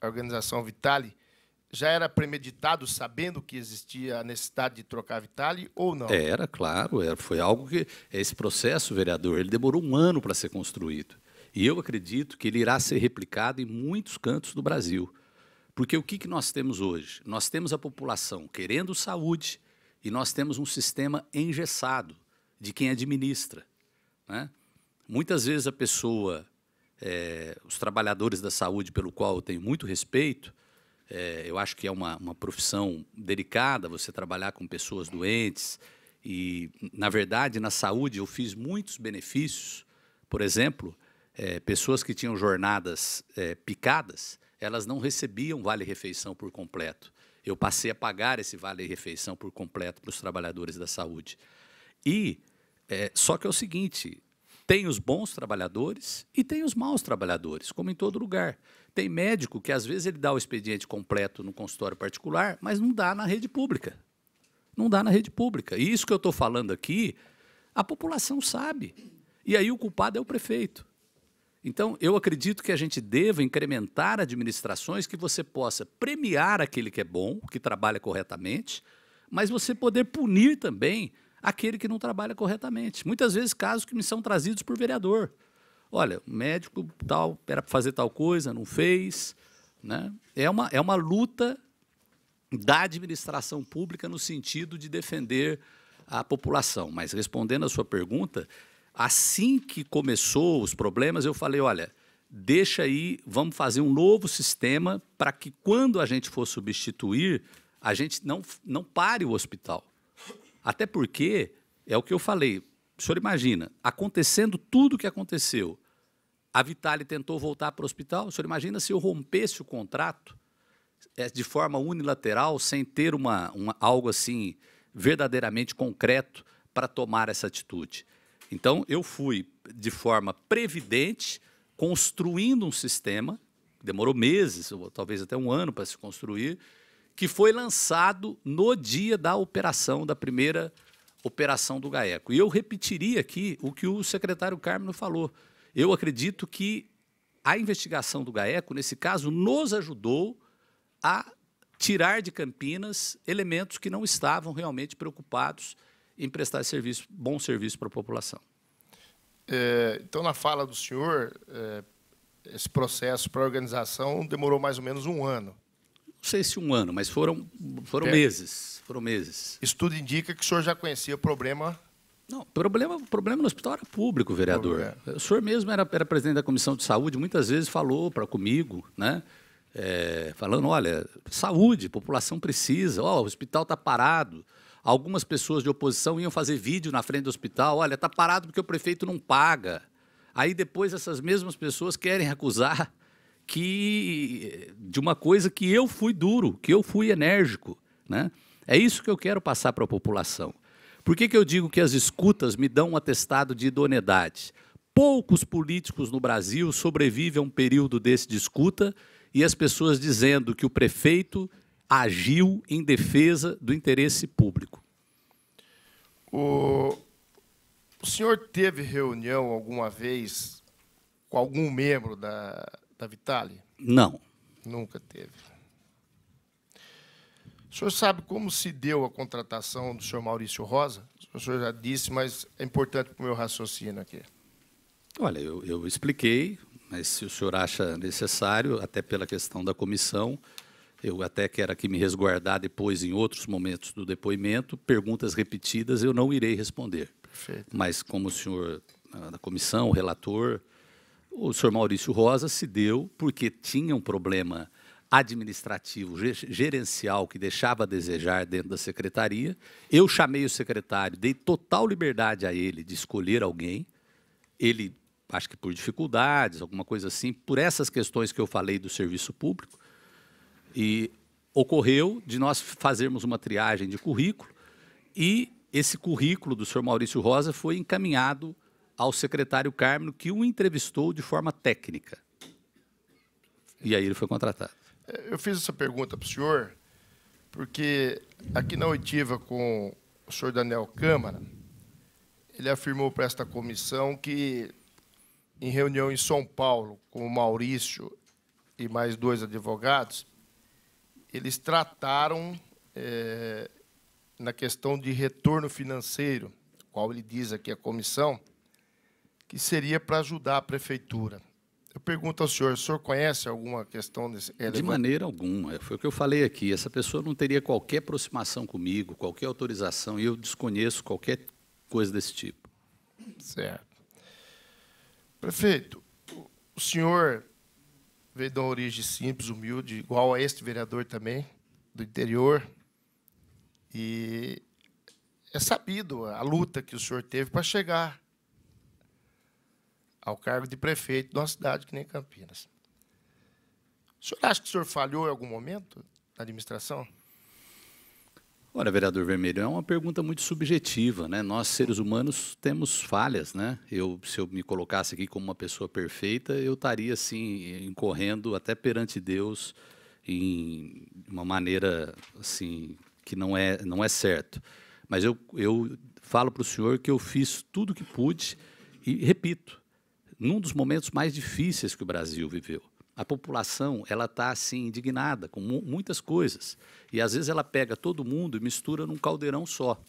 a organização Vitale, já era premeditado, sabendo que existia a necessidade de trocar Vitale ou não? Era, claro, era, foi algo que esse processo, vereador, ele demorou um ano para ser construído. E eu acredito que ele irá ser replicado em muitos cantos do Brasil. Porque o que, que nós temos hoje? Nós temos a população querendo saúde e nós temos um sistema engessado de quem administra. Né? Muitas vezes a pessoa, é, os trabalhadores da saúde, pelo qual eu tenho muito respeito, é, eu acho que é uma, uma profissão delicada você trabalhar com pessoas doentes. E, na verdade, na saúde eu fiz muitos benefícios. Por exemplo, é, pessoas que tinham jornadas é, picadas, elas não recebiam vale-refeição por completo. Eu passei a pagar esse vale-refeição por completo para os trabalhadores da saúde. E é, só que é o seguinte: tem os bons trabalhadores e tem os maus trabalhadores, como em todo lugar. Tem médico que às vezes ele dá o expediente completo no consultório particular, mas não dá na rede pública. Não dá na rede pública. E isso que eu estou falando aqui, a população sabe. E aí o culpado é o prefeito. Então, eu acredito que a gente deva incrementar administrações que você possa premiar aquele que é bom, que trabalha corretamente, mas você poder punir também aquele que não trabalha corretamente. Muitas vezes casos que me são trazidos por vereador. Olha, o médico tal era para fazer tal coisa, não fez. Né? É, uma, é uma luta da administração pública no sentido de defender a população. Mas respondendo a sua pergunta, assim que começou os problemas, eu falei, olha, deixa aí, vamos fazer um novo sistema para que quando a gente for substituir, a gente não, não pare o hospital. Até porque, é o que eu falei, o senhor imagina, acontecendo tudo o que aconteceu, a Vitale tentou voltar para o hospital, o senhor imagina se eu rompesse o contrato é, de forma unilateral, sem ter uma, uma algo assim verdadeiramente concreto para tomar essa atitude. Então, eu fui de forma previdente, construindo um sistema, demorou meses, ou talvez até um ano para se construir, que foi lançado no dia da operação, da primeira operação do GAECO. E eu repetiria aqui o que o secretário Carmino falou. Eu acredito que a investigação do GAECO, nesse caso, nos ajudou a tirar de Campinas elementos que não estavam realmente preocupados em prestar serviço, bom serviço para a população. É, então, na fala do senhor, é, esse processo para organização demorou mais ou menos um ano não sei se um ano, mas foram, foram é. meses. Foram meses. Isso tudo indica que o senhor já conhecia o problema. Não, problema, problema no hospital era público, vereador. Problema. É. O senhor mesmo era, era presidente da comissão de saúde, muitas vezes falou para comigo, né? É, falando, olha, saúde, população precisa, oh, o hospital está parado. Algumas pessoas de oposição iam fazer vídeo na frente do hospital, olha, está parado porque o prefeito não paga. Aí depois essas mesmas pessoas querem acusar que de uma coisa que eu fui duro, que eu fui enérgico, né? É isso que eu quero passar para a população. Por que, que eu digo que as escutas me dão um atestado de idoneidade? Poucos políticos no Brasil sobrevivem a um período desse de escuta e as pessoas dizendo que o prefeito agiu em defesa do interesse público. O, o senhor teve reunião alguma vez com algum membro da, da Vitale? Não. Nunca teve. O senhor sabe como se deu a contratação do senhor Maurício Rosa? O senhor já disse, mas é importante para o meu raciocínio aqui. Olha, eu, eu expliquei, mas se o senhor acha necessário, até pela questão da comissão, eu até quero aqui me resguardar depois em outros momentos do depoimento, perguntas repetidas eu não irei responder. Perfeito. Mas como o senhor da comissão, o relator, o senhor Maurício Rosa se deu porque tinha um problema administrativo, gerencial, que deixava a desejar dentro da secretaria. Eu chamei o secretário, dei total liberdade a ele de escolher alguém. Ele, acho que por dificuldades, alguma coisa assim, por essas questões que eu falei do serviço público. E ocorreu de nós fazermos uma triagem de currículo e esse currículo do senhor Maurício Rosa foi encaminhado ao secretário Carmo que o entrevistou de forma técnica. E aí ele foi contratado. É, eu fiz essa pergunta para o senhor, porque aqui na oitiva com o senhor Daniel Câmara, ele afirmou para esta comissão que, em reunião em São Paulo, com o Maurício e mais dois advogados, eles trataram é, na questão de retorno financeiro, qual ele diz aqui a comissão, que seria para ajudar a prefeitura. Eu pergunto ao senhor, o senhor conhece alguma questão desse? De maneira alguma, é, foi o que eu falei aqui. Essa pessoa não teria qualquer aproximação comigo, qualquer autorização, e eu desconheço qualquer coisa desse tipo. Certo. Prefeito, o senhor veio de uma origem simples, humilde, igual a este vereador também, do interior, e é sabido a luta que o senhor teve para chegar ao cargo de prefeito de uma cidade que nem Campinas. O senhor acha que o senhor falhou em algum momento na administração? Olha, vereador Vermelho, é uma pergunta muito subjetiva, né? Nós seres humanos temos falhas, né? Eu, se eu me colocasse aqui como uma pessoa perfeita, eu estaria assim incorrendo até perante Deus em uma maneira assim que não é não é certo. Mas eu, eu falo para o senhor que eu fiz tudo que pude e repito, num dos momentos mais difíceis que o Brasil viveu. A população ela está assim indignada com muitas coisas e às vezes ela pega todo mundo e mistura num caldeirão só.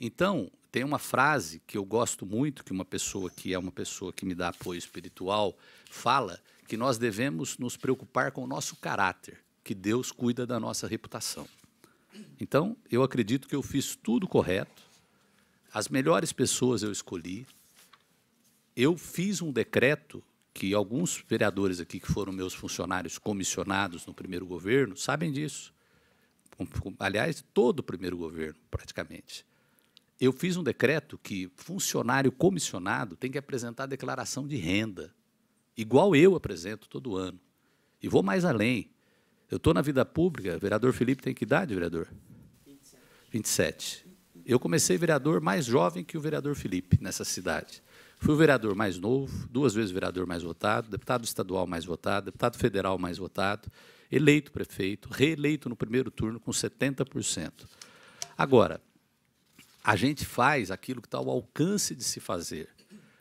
Então tem uma frase que eu gosto muito que uma pessoa que é uma pessoa que me dá apoio espiritual fala que nós devemos nos preocupar com o nosso caráter, que Deus cuida da nossa reputação. Então eu acredito que eu fiz tudo correto, as melhores pessoas eu escolhi, eu fiz um decreto que alguns vereadores aqui que foram meus funcionários comissionados no primeiro governo sabem disso. Aliás, todo o primeiro governo, praticamente. Eu fiz um decreto que funcionário comissionado tem que apresentar declaração de renda, igual eu apresento todo ano. E vou mais além. Eu estou na vida pública, vereador Felipe tem que idade, vereador? 27. 27. Eu comecei vereador mais jovem que o vereador Felipe nessa cidade. Fui o vereador mais novo, duas vezes vereador mais votado, deputado estadual mais votado, deputado federal mais votado, eleito prefeito, reeleito no primeiro turno com 70%. Agora, a gente faz aquilo que está ao alcance de se fazer.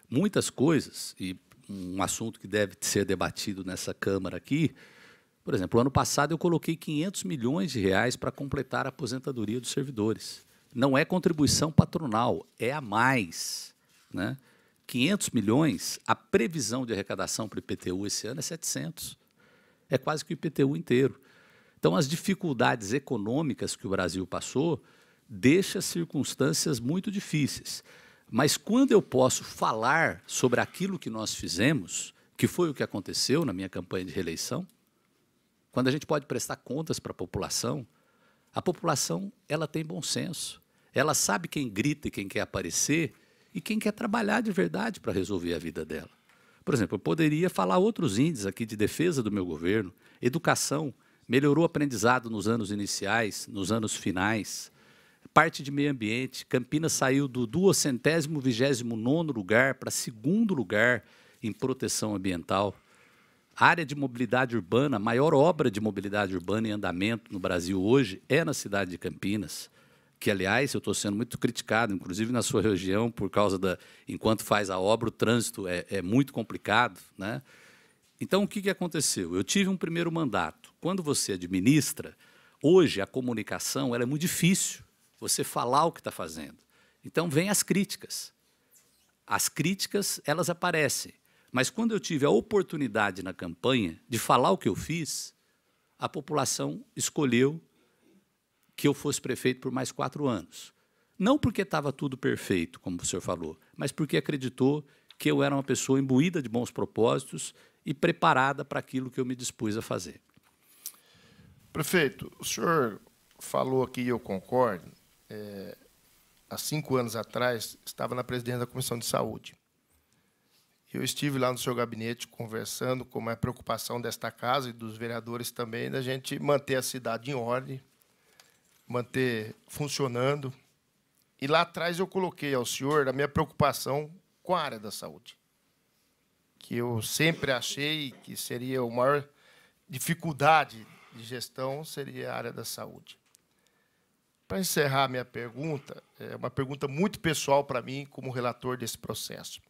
Muitas coisas, e um assunto que deve ser debatido nessa Câmara aqui, por exemplo, ano passado eu coloquei 500 milhões de reais para completar a aposentadoria dos servidores. Não é contribuição patronal, é a mais. Né? 500 milhões, a previsão de arrecadação para o IPTU esse ano é 700. É quase que o IPTU inteiro. Então, as dificuldades econômicas que o Brasil passou deixa circunstâncias muito difíceis. Mas quando eu posso falar sobre aquilo que nós fizemos, que foi o que aconteceu na minha campanha de reeleição, quando a gente pode prestar contas para a população, a população ela tem bom senso. Ela sabe quem grita e quem quer aparecer e quem quer trabalhar de verdade para resolver a vida dela. Por exemplo, eu poderia falar outros índices aqui de defesa do meu governo, educação, melhorou o aprendizado nos anos iniciais, nos anos finais, parte de meio ambiente, Campinas saiu do duocentésimo vigésimo nono lugar para segundo lugar em proteção ambiental. Área de mobilidade urbana, a maior obra de mobilidade urbana em andamento no Brasil hoje é na cidade de Campinas que, aliás, eu estou sendo muito criticado, inclusive na sua região, por causa da. Enquanto faz a obra, o trânsito é, é muito complicado. Né? Então, o que, que aconteceu? Eu tive um primeiro mandato. Quando você administra, hoje a comunicação ela é muito difícil. Você falar o que está fazendo. Então, vem as críticas. As críticas, elas aparecem. Mas quando eu tive a oportunidade na campanha de falar o que eu fiz, a população escolheu que eu fosse prefeito por mais quatro anos. Não porque estava tudo perfeito, como o senhor falou, mas porque acreditou que eu era uma pessoa imbuída de bons propósitos e preparada para aquilo que eu me dispus a fazer. Prefeito, o senhor falou aqui, e eu concordo, é, há cinco anos atrás, estava na presidência da Comissão de Saúde. Eu estive lá no seu gabinete conversando como é a preocupação desta casa e dos vereadores também da gente manter a cidade em ordem, manter funcionando. E lá atrás eu coloquei ao senhor a minha preocupação com a área da saúde, que eu sempre achei que seria a maior dificuldade de gestão seria a área da saúde. Para encerrar minha pergunta, é uma pergunta muito pessoal para mim como relator desse processo.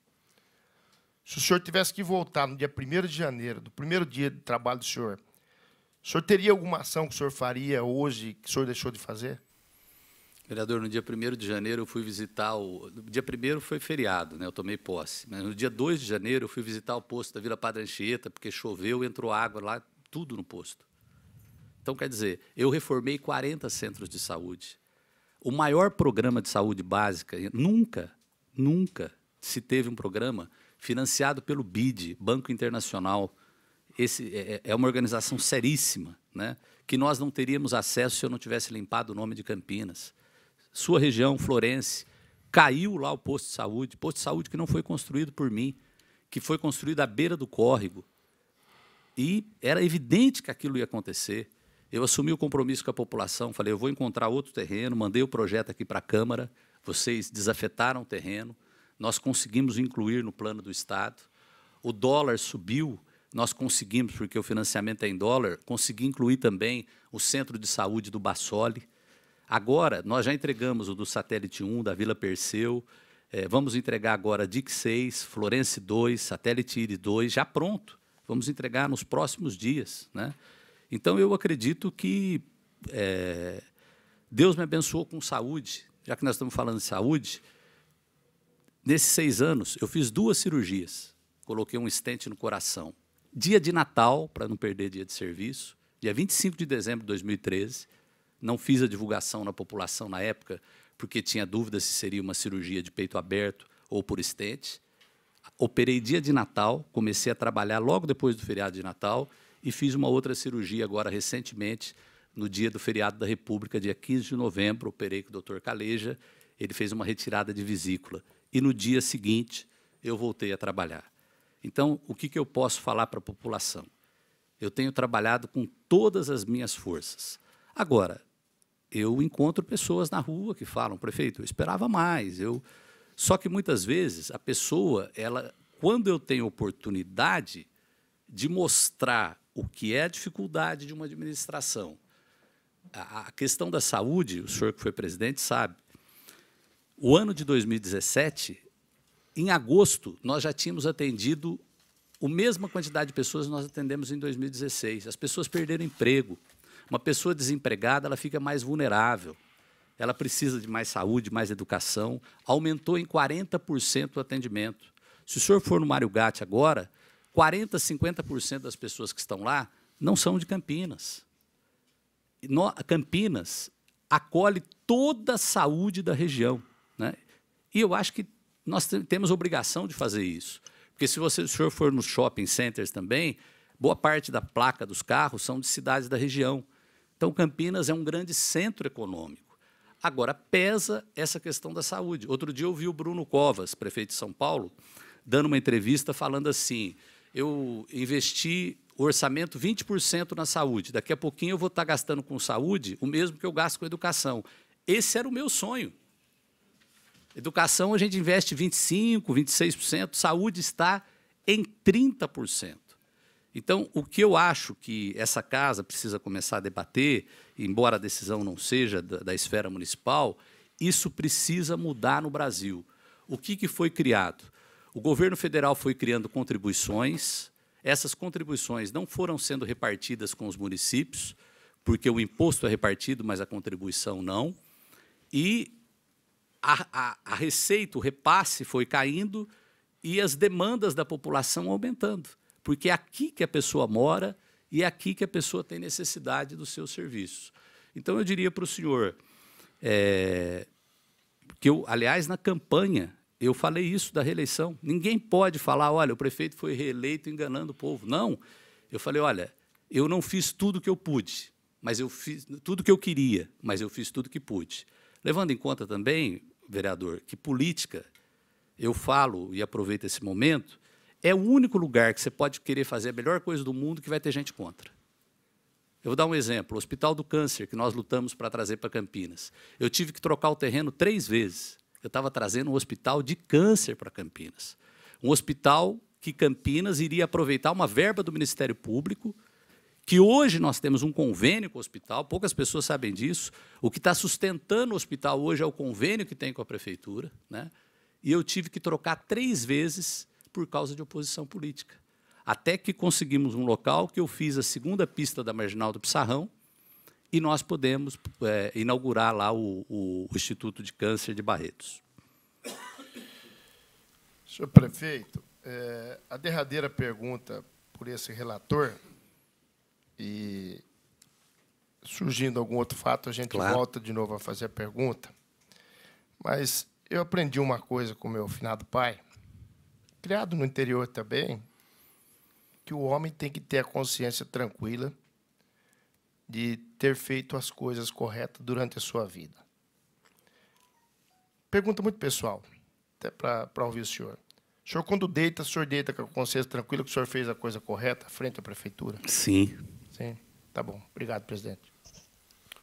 Se o senhor tivesse que voltar no dia 1 de janeiro, do primeiro dia de trabalho do senhor, o senhor teria alguma ação que o senhor faria hoje que o senhor deixou de fazer? Vereador, no dia 1 de janeiro eu fui visitar o. No dia 1 foi feriado, né? Eu tomei posse. Mas no dia 2 de janeiro eu fui visitar o posto da Vila Padre Anchieta, porque choveu, entrou água lá, tudo no posto. Então, quer dizer, eu reformei 40 centros de saúde. O maior programa de saúde básica, nunca, nunca se teve um programa financiado pelo BID, Banco Internacional esse, é, é, é uma organização seríssima, né? que nós não teríamos acesso se eu não tivesse limpado o nome de Campinas. Sua região, Florence, caiu lá o posto de saúde, posto de saúde que não foi construído por mim, que foi construído à beira do córrego. E era evidente que aquilo ia acontecer. Eu assumi o compromisso com a população, falei, eu vou encontrar outro terreno, mandei o projeto aqui para a Câmara, vocês desafetaram o terreno, nós conseguimos incluir no plano do Estado. O dólar subiu nós conseguimos, porque o financiamento é em dólar, conseguir incluir também o centro de saúde do Bassoli. Agora, nós já entregamos o do Satélite 1, da Vila Perseu, é, vamos entregar agora DIC 6, Florence 2, Satélite IRI 2, já pronto. Vamos entregar nos próximos dias. Né? Então, eu acredito que é, Deus me abençoou com saúde, já que nós estamos falando de saúde. Nesses seis anos, eu fiz duas cirurgias. Coloquei um estente no coração dia de Natal, para não perder dia de serviço, dia 25 de dezembro de 2013. Não fiz a divulgação na população na época, porque tinha dúvida se seria uma cirurgia de peito aberto ou por estente. Operei dia de Natal, comecei a trabalhar logo depois do feriado de Natal e fiz uma outra cirurgia agora recentemente, no dia do feriado da República, dia 15 de novembro, operei com o Dr. Caleja, ele fez uma retirada de vesícula e no dia seguinte eu voltei a trabalhar. Então, o que, que eu posso falar para a população? Eu tenho trabalhado com todas as minhas forças. Agora, eu encontro pessoas na rua que falam, prefeito, eu esperava mais. Eu... Só que muitas vezes a pessoa, ela, quando eu tenho oportunidade de mostrar o que é a dificuldade de uma administração, a, a questão da saúde, o senhor que foi presidente sabe, o ano de 2017 em agosto, nós já tínhamos atendido a mesma quantidade de pessoas que nós atendemos em 2016. As pessoas perderam emprego. Uma pessoa desempregada ela fica mais vulnerável. Ela precisa de mais saúde, mais educação. Aumentou em 40% o atendimento. Se o senhor for no Mário Gatti agora, 40%, 50% das pessoas que estão lá não são de Campinas. Campinas acolhe toda a saúde da região. Né? E eu acho que nós temos obrigação de fazer isso. Porque se você, se o senhor for nos shopping centers também, boa parte da placa dos carros são de cidades da região. Então, Campinas é um grande centro econômico. Agora, pesa essa questão da saúde. Outro dia eu vi o Bruno Covas, prefeito de São Paulo, dando uma entrevista falando assim: eu investi orçamento 20% na saúde, daqui a pouquinho eu vou estar tá gastando com saúde o mesmo que eu gasto com educação. Esse era o meu sonho. Educação a gente investe 25%, 26%, saúde está em 30%. Então, o que eu acho que essa casa precisa começar a debater, embora a decisão não seja da, da esfera municipal, isso precisa mudar no Brasil. O que, que foi criado? O governo federal foi criando contribuições, essas contribuições não foram sendo repartidas com os municípios, porque o imposto é repartido, mas a contribuição não. E a, a, a receita, o repasse foi caindo e as demandas da população aumentando. Porque é aqui que a pessoa mora e é aqui que a pessoa tem necessidade dos seus serviços. Então, eu diria para o senhor, é, que eu, aliás, na campanha, eu falei isso da reeleição. Ninguém pode falar, olha, o prefeito foi reeleito enganando o povo. Não. Eu falei, olha, eu não fiz tudo que eu pude, mas eu fiz tudo que eu queria, mas eu fiz tudo que pude. Levando em conta também, vereador, que política, eu falo e aproveito esse momento, é o único lugar que você pode querer fazer a melhor coisa do mundo que vai ter gente contra. Eu vou dar um exemplo: o Hospital do Câncer, que nós lutamos para trazer para Campinas. Eu tive que trocar o terreno três vezes. Eu estava trazendo um hospital de câncer para Campinas. Um hospital que Campinas iria aproveitar uma verba do Ministério Público que hoje nós temos um convênio com o hospital, poucas pessoas sabem disso. O que está sustentando o hospital hoje é o convênio que tem com a prefeitura. Né? E eu tive que trocar três vezes por causa de oposição política. Até que conseguimos um local que eu fiz a segunda pista da Marginal do Pissarrão e nós podemos é, inaugurar lá o, o, o Instituto de Câncer de Barretos. Senhor prefeito, é, a derradeira pergunta por esse relator e surgindo algum outro fato, a gente claro. volta de novo a fazer a pergunta. Mas eu aprendi uma coisa com meu finado pai, criado no interior também, que o homem tem que ter a consciência tranquila de ter feito as coisas corretas durante a sua vida. Pergunta muito pessoal, até para ouvir o senhor. O senhor, quando deita, o senhor deita com a consciência tranquila que o senhor fez a coisa correta frente à prefeitura? Sim. Sim, tá bom. Obrigado, presidente.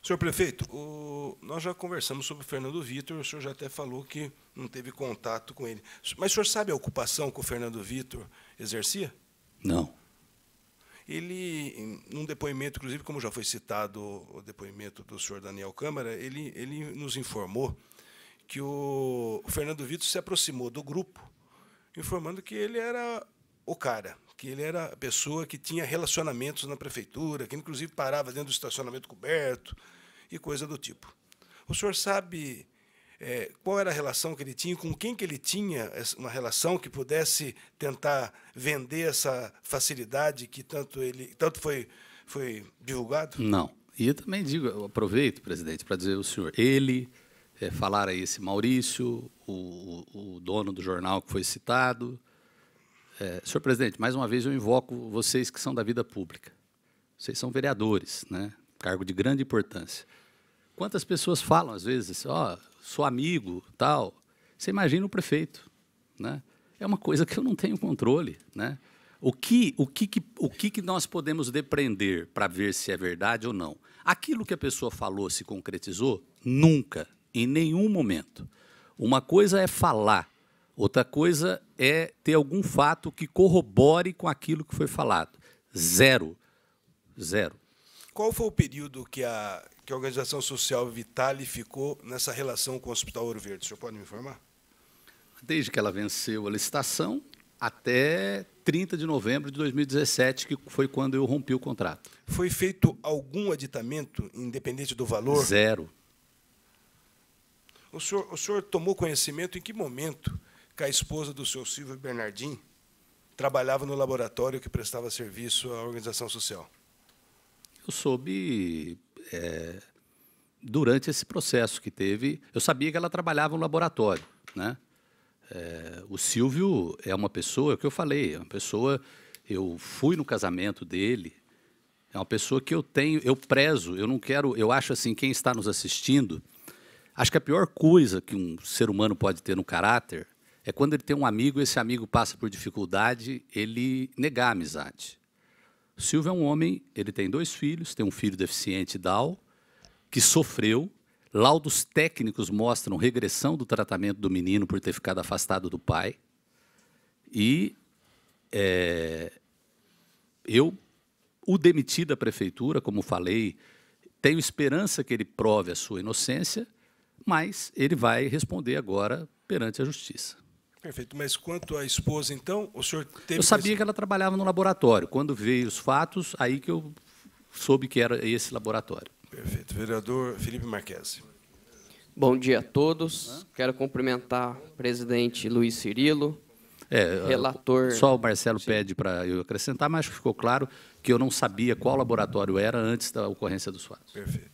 Senhor prefeito, o, nós já conversamos sobre o Fernando Vitor, o senhor já até falou que não teve contato com ele. Mas o senhor sabe a ocupação que o Fernando Vitor exercia? Não. Ele, num depoimento, inclusive, como já foi citado o depoimento do senhor Daniel Câmara, ele, ele nos informou que o Fernando Vitor se aproximou do grupo, informando que ele era o cara, porque ele era a pessoa que tinha relacionamentos na prefeitura, que inclusive parava dentro do estacionamento coberto e coisa do tipo. O senhor sabe é, qual era a relação que ele tinha, com quem que ele tinha uma relação que pudesse tentar vender essa facilidade que tanto ele tanto foi foi divulgado? Não. E eu também digo, eu aproveito, presidente, para dizer o senhor, ele é, falar a esse Maurício, o, o, dono do jornal que foi citado, é, senhor presidente, mais uma vez eu invoco vocês que são da vida pública. Vocês são vereadores, né? cargo de grande importância. Quantas pessoas falam, às vezes, ó, oh, sou amigo, tal. Você imagina o prefeito, né? É uma coisa que eu não tenho controle, né? O que, o que, que, o que, que nós podemos depreender para ver se é verdade ou não? Aquilo que a pessoa falou se concretizou? Nunca, em nenhum momento. Uma coisa é falar, Outra coisa é ter algum fato que corrobore com aquilo que foi falado. Zero. Zero. Qual foi o período que a, que a organização social Vitale ficou nessa relação com o Hospital Ouro Verde? O senhor pode me informar? Desde que ela venceu a licitação até 30 de novembro de 2017, que foi quando eu rompi o contrato. Foi feito algum aditamento, independente do valor? Zero. O senhor, o senhor tomou conhecimento em que momento que a esposa do seu Silvio Bernardim trabalhava no laboratório que prestava serviço à organização social. Eu soube é, durante esse processo que teve. Eu sabia que ela trabalhava no laboratório, né? É, o Silvio é uma pessoa, é o que eu falei, é uma pessoa. Eu fui no casamento dele. É uma pessoa que eu tenho, eu prezo. Eu não quero. Eu acho assim, quem está nos assistindo, acho que a pior coisa que um ser humano pode ter no caráter é quando ele tem um amigo, esse amigo passa por dificuldade, ele negar a amizade. O Silvio é um homem, ele tem dois filhos, tem um filho deficiente dal, que sofreu. Laudos técnicos mostram regressão do tratamento do menino por ter ficado afastado do pai. E é, eu o demiti da prefeitura, como falei, tenho esperança que ele prove a sua inocência, mas ele vai responder agora perante a justiça. Perfeito. Mas quanto à esposa, então, o senhor teve. Eu sabia que ela trabalhava no laboratório. Quando veio os fatos, aí que eu soube que era esse laboratório. Perfeito. Vereador Felipe Marques. Bom dia a todos. Quero cumprimentar o presidente Luiz Cirilo, é, relator. Só o Marcelo Sim. pede para eu acrescentar, mas ficou claro que eu não sabia qual laboratório era antes da ocorrência dos fatos. Perfeito.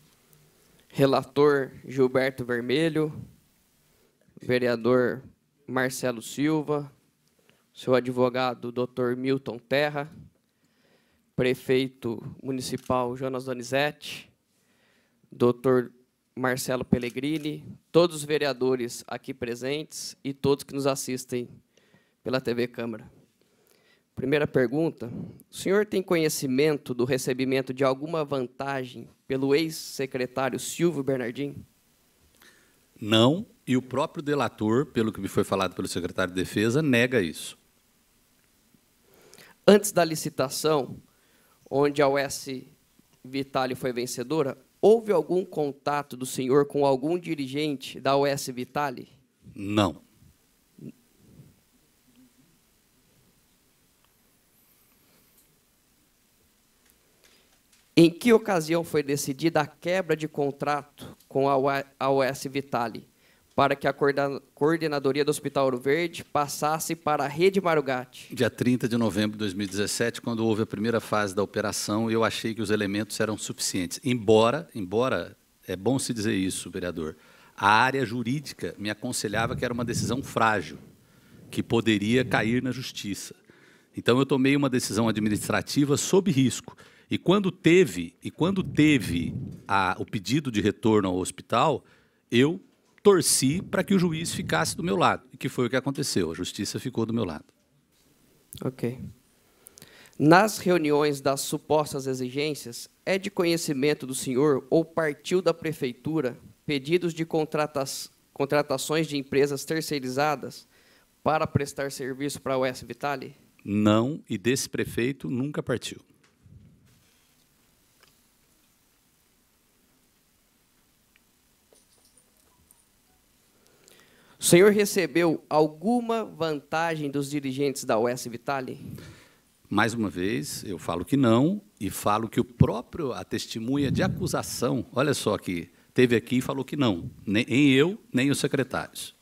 Relator Gilberto Vermelho, vereador Marcelo Silva, seu advogado Dr. Milton Terra, prefeito municipal Jonas Donizete, Dr. Marcelo Pellegrini, todos os vereadores aqui presentes e todos que nos assistem pela TV Câmara. Primeira pergunta: o senhor tem conhecimento do recebimento de alguma vantagem pelo ex-secretário Silvio Bernardim? Não, e o próprio delator, pelo que me foi falado pelo secretário de Defesa, nega isso. Antes da licitação, onde a US Vitale foi vencedora, houve algum contato do senhor com algum dirigente da US Vitale? Não. Em que ocasião foi decidida a quebra de contrato com a US Vitale? para que a coordenadoria do Hospital Ouro Verde passasse para a Rede Marugate. Dia 30 de novembro de 2017, quando houve a primeira fase da operação, eu achei que os elementos eram suficientes. Embora, embora é bom se dizer isso, vereador, a área jurídica me aconselhava que era uma decisão frágil, que poderia cair na justiça. Então eu tomei uma decisão administrativa sob risco. E quando teve, e quando teve a, o pedido de retorno ao hospital, eu torci para que o juiz ficasse do meu lado, e que foi o que aconteceu. A justiça ficou do meu lado. Ok. Nas reuniões das supostas exigências, é de conhecimento do senhor ou partiu da prefeitura pedidos de contratações de empresas terceirizadas para prestar serviço para a US Vitale? Não, e desse prefeito nunca partiu. O senhor recebeu alguma vantagem dos dirigentes da US Vitale? Mais uma vez, eu falo que não e falo que o próprio a testemunha de acusação, olha só que teve aqui e falou que não, nem eu, nem os secretários.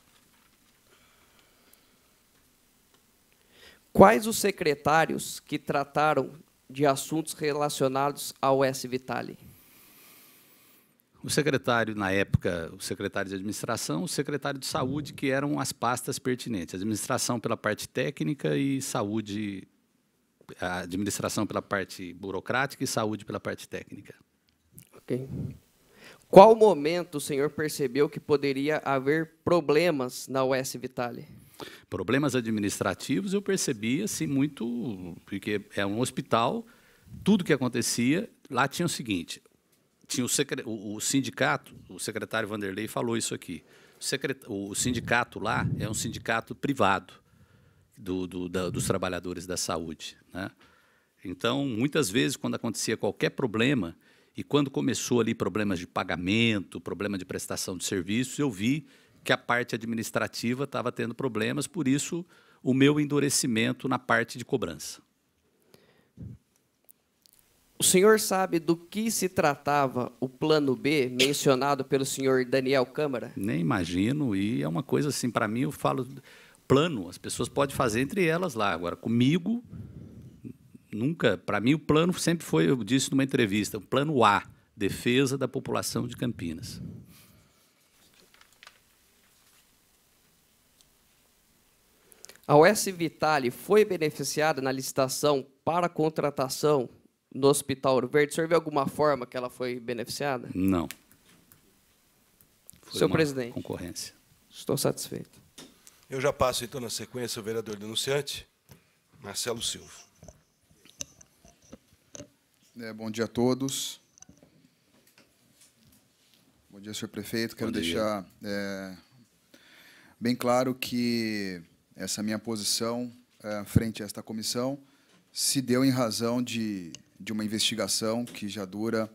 Quais os secretários que trataram de assuntos relacionados ao S. Vitale? o secretário, na época, o secretário de administração, o secretário de saúde, que eram as pastas pertinentes. Administração pela parte técnica e saúde, administração pela parte burocrática e saúde pela parte técnica. Ok. Qual momento o senhor percebeu que poderia haver problemas na US Vitale? Problemas administrativos eu percebi assim muito, porque é um hospital, tudo que acontecia, lá tinha o seguinte, tinha o, secre... o, o sindicato, o secretário Vanderlei falou isso aqui. O, secret... o sindicato lá é um sindicato privado do, do, da, dos trabalhadores da saúde. Né? Então, muitas vezes, quando acontecia qualquer problema, e quando começou ali problemas de pagamento, problema de prestação de serviços, eu vi que a parte administrativa estava tendo problemas, por isso o meu endurecimento na parte de cobrança. O senhor sabe do que se tratava o plano B mencionado pelo senhor Daniel Câmara? Nem imagino, e é uma coisa assim, para mim, eu falo plano, as pessoas podem fazer entre elas lá. Agora, comigo, nunca, para mim, o plano sempre foi, eu disse numa entrevista, o plano A, defesa da população de Campinas. A OS Vitale foi beneficiada na licitação para contratação no Hospital Ouro Verde, o senhor viu alguma forma que ela foi beneficiada? Não. Foi Seu presidente. Concorrência. Estou satisfeito. Eu já passo, então, na sequência, o vereador denunciante, Marcelo Silva. É, bom dia a todos. Bom dia, senhor prefeito. Quero deixar é, bem claro que essa minha posição é, frente a esta comissão se deu em razão de de uma investigação que já dura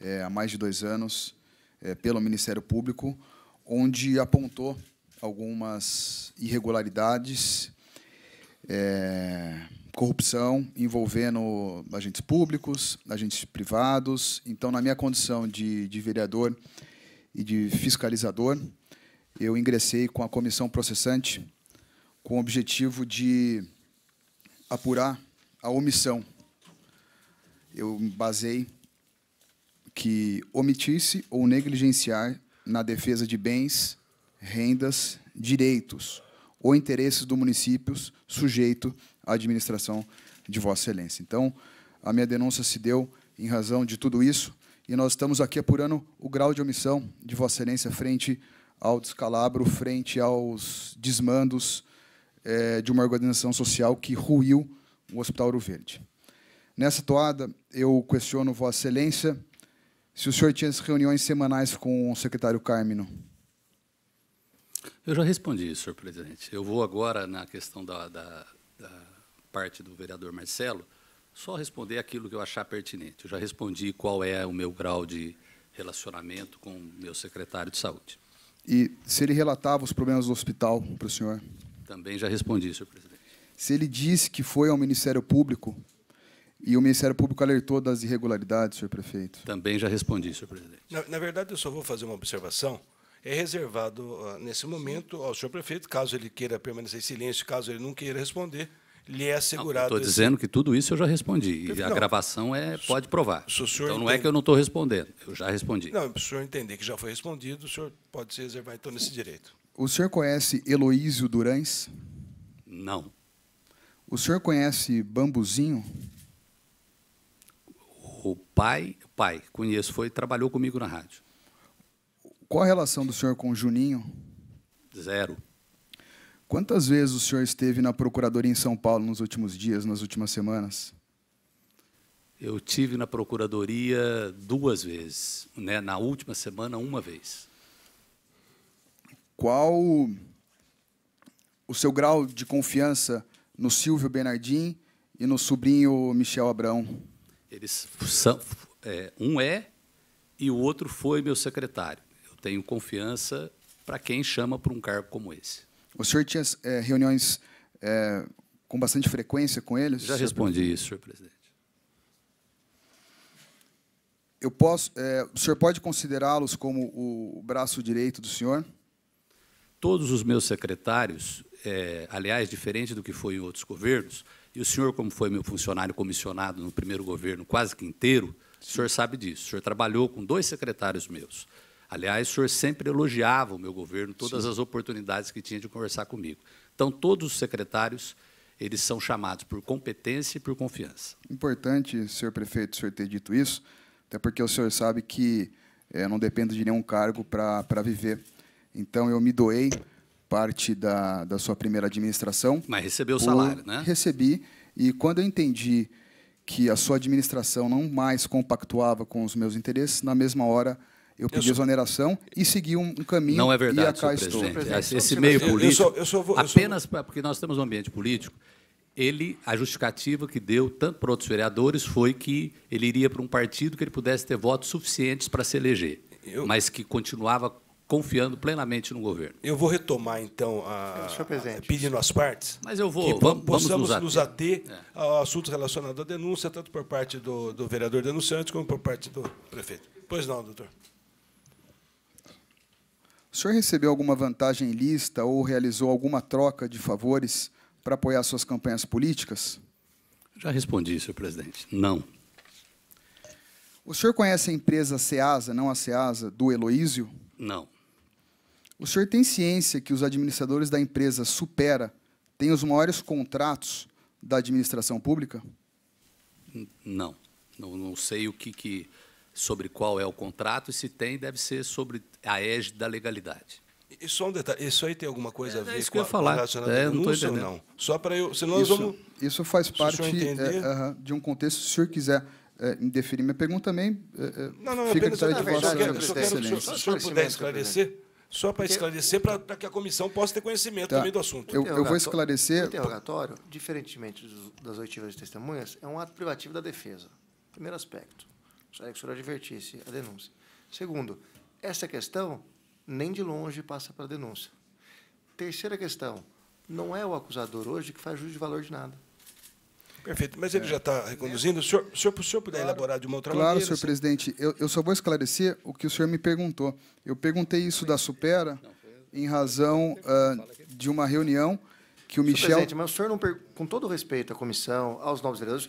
é, há mais de dois anos é, pelo Ministério Público, onde apontou algumas irregularidades, é, corrupção envolvendo agentes públicos, agentes privados. Então, na minha condição de, de vereador e de fiscalizador, eu ingressei com a comissão processante com o objetivo de apurar a omissão eu basei que omitisse ou negligenciar na defesa de bens, rendas, direitos ou interesses do município sujeito à administração de Vossa Excelência. Então, a minha denúncia se deu em razão de tudo isso e nós estamos aqui apurando o grau de omissão de Vossa Excelência frente ao descalabro, frente aos desmandos é, de uma organização social que ruiu o Hospital Ouro Verde. Nessa toada, eu questiono Vossa Excelência se o senhor tinha as reuniões semanais com o secretário Carmino. Eu já respondi, senhor presidente. Eu vou agora na questão da, da, da parte do vereador Marcelo, só responder aquilo que eu achar pertinente. Eu já respondi qual é o meu grau de relacionamento com o meu secretário de saúde. E se ele relatava os problemas do hospital para o senhor? Também já respondi, senhor presidente. Se ele disse que foi ao Ministério Público e o Ministério Público alertou das irregularidades, senhor prefeito. Também já respondi, senhor presidente. Na, na verdade, eu só vou fazer uma observação. É reservado, ah, nesse momento, ao senhor prefeito, caso ele queira permanecer em silêncio, caso ele não queira responder, lhe é assegurado. Estou esse... dizendo que tudo isso eu já respondi. Prefeito, e a não, gravação é, pode provar. então não é que eu não estou respondendo, eu já respondi. Não, para o senhor entender que já foi respondido, o senhor pode se reservar então nesse direito. O senhor conhece Heloísio Durães? Não. O senhor conhece Bambuzinho? o pai, pai, conheço, foi trabalhou comigo na rádio. Qual a relação do senhor com o Juninho? Zero. Quantas vezes o senhor esteve na procuradoria em São Paulo nos últimos dias, nas últimas semanas? Eu tive na procuradoria duas vezes, né? Na última semana uma vez. Qual o seu grau de confiança no Silvio Bernardim e no sobrinho Michel Abrão? Eles são, é, um é e o outro foi meu secretário. Eu tenho confiança para quem chama para um cargo como esse. O senhor tinha é, reuniões é, com bastante frequência com eles? Já respondi presidente. isso, senhor presidente. Eu posso, é, o senhor pode considerá-los como o braço direito do senhor? Todos os meus secretários, é, aliás, diferente do que foi em outros governos, e o senhor, como foi meu funcionário comissionado no primeiro governo quase que inteiro, o senhor sabe disso. O senhor trabalhou com dois secretários meus. Aliás, o senhor sempre elogiava o meu governo, todas Sim. as oportunidades que tinha de conversar comigo. Então, todos os secretários, eles são chamados por competência e por confiança. Importante, senhor prefeito, o senhor ter dito isso, até porque o senhor sabe que é, não dependo de nenhum cargo para viver. Então, eu me doei parte da, da sua primeira administração. Mas recebeu o salário, né? Recebi. E quando eu entendi que a sua administração não mais compactuava com os meus interesses, na mesma hora eu pedi eu sou... exoneração e segui um caminho. Não é verdade, senhor presidente. presidente. Esse meio político, eu sou, eu sou, apenas sou... porque nós temos um ambiente político, ele a justificativa que deu tanto para outros vereadores foi que ele iria para um partido que ele pudesse ter votos suficientes para se eleger, mas que continuava confiando plenamente no governo. Eu vou retomar, então, a, é, a pedindo as partes. Mas eu vou. Que vamos, possamos vamos nos ater, nos ater é. ao assunto relacionado à denúncia, tanto por parte do, do vereador denunciante como por parte do prefeito. Pois não, doutor. O senhor recebeu alguma vantagem lista ou realizou alguma troca de favores para apoiar suas campanhas políticas? Já respondi, senhor presidente. Não. O senhor conhece a empresa Seasa, não a Seasa do Heloísio? Não. O senhor tem ciência que os administradores da empresa Supera têm os maiores contratos da administração pública? Não. Não, não sei o que, que, sobre qual é o contrato e se tem deve ser sobre a égide da legalidade. E só um detalhe, isso aí tem alguma coisa é, a ver é isso com, que eu ia falar. relacionado é, não anúncio ou não? Só para eu, senão isso, vamos... Isso faz parte é, de um contexto, se o senhor quiser é, deferir minha pergunta também, é, é, não, não, fica a à de vossa excelência. Se o senhor puder esclarecer, só para esclarecer, para que a comissão possa ter conhecimento tá. também do assunto. Eu, eu vou esclarecer. O interrogatório, diferentemente das oitivas de testemunhas, é um ato privativo da defesa. Primeiro aspecto. Gostaria que o senhor advertisse a denúncia. Segundo, essa questão nem de longe passa para a denúncia. Terceira questão, não é o acusador hoje que faz juízo de valor de nada. Perfeito, mas ele já está reconduzindo. O senhor, o senhor, o senhor puder claro. elaborar de uma outra claro, maneira? Claro, senhor assim. presidente. Eu, eu, só vou esclarecer o que o senhor me perguntou. Eu perguntei isso da Supera em razão uh, de uma reunião que o Michel... Senhor presidente, mas o senhor, não per... com todo respeito à comissão, aos novos vereadores,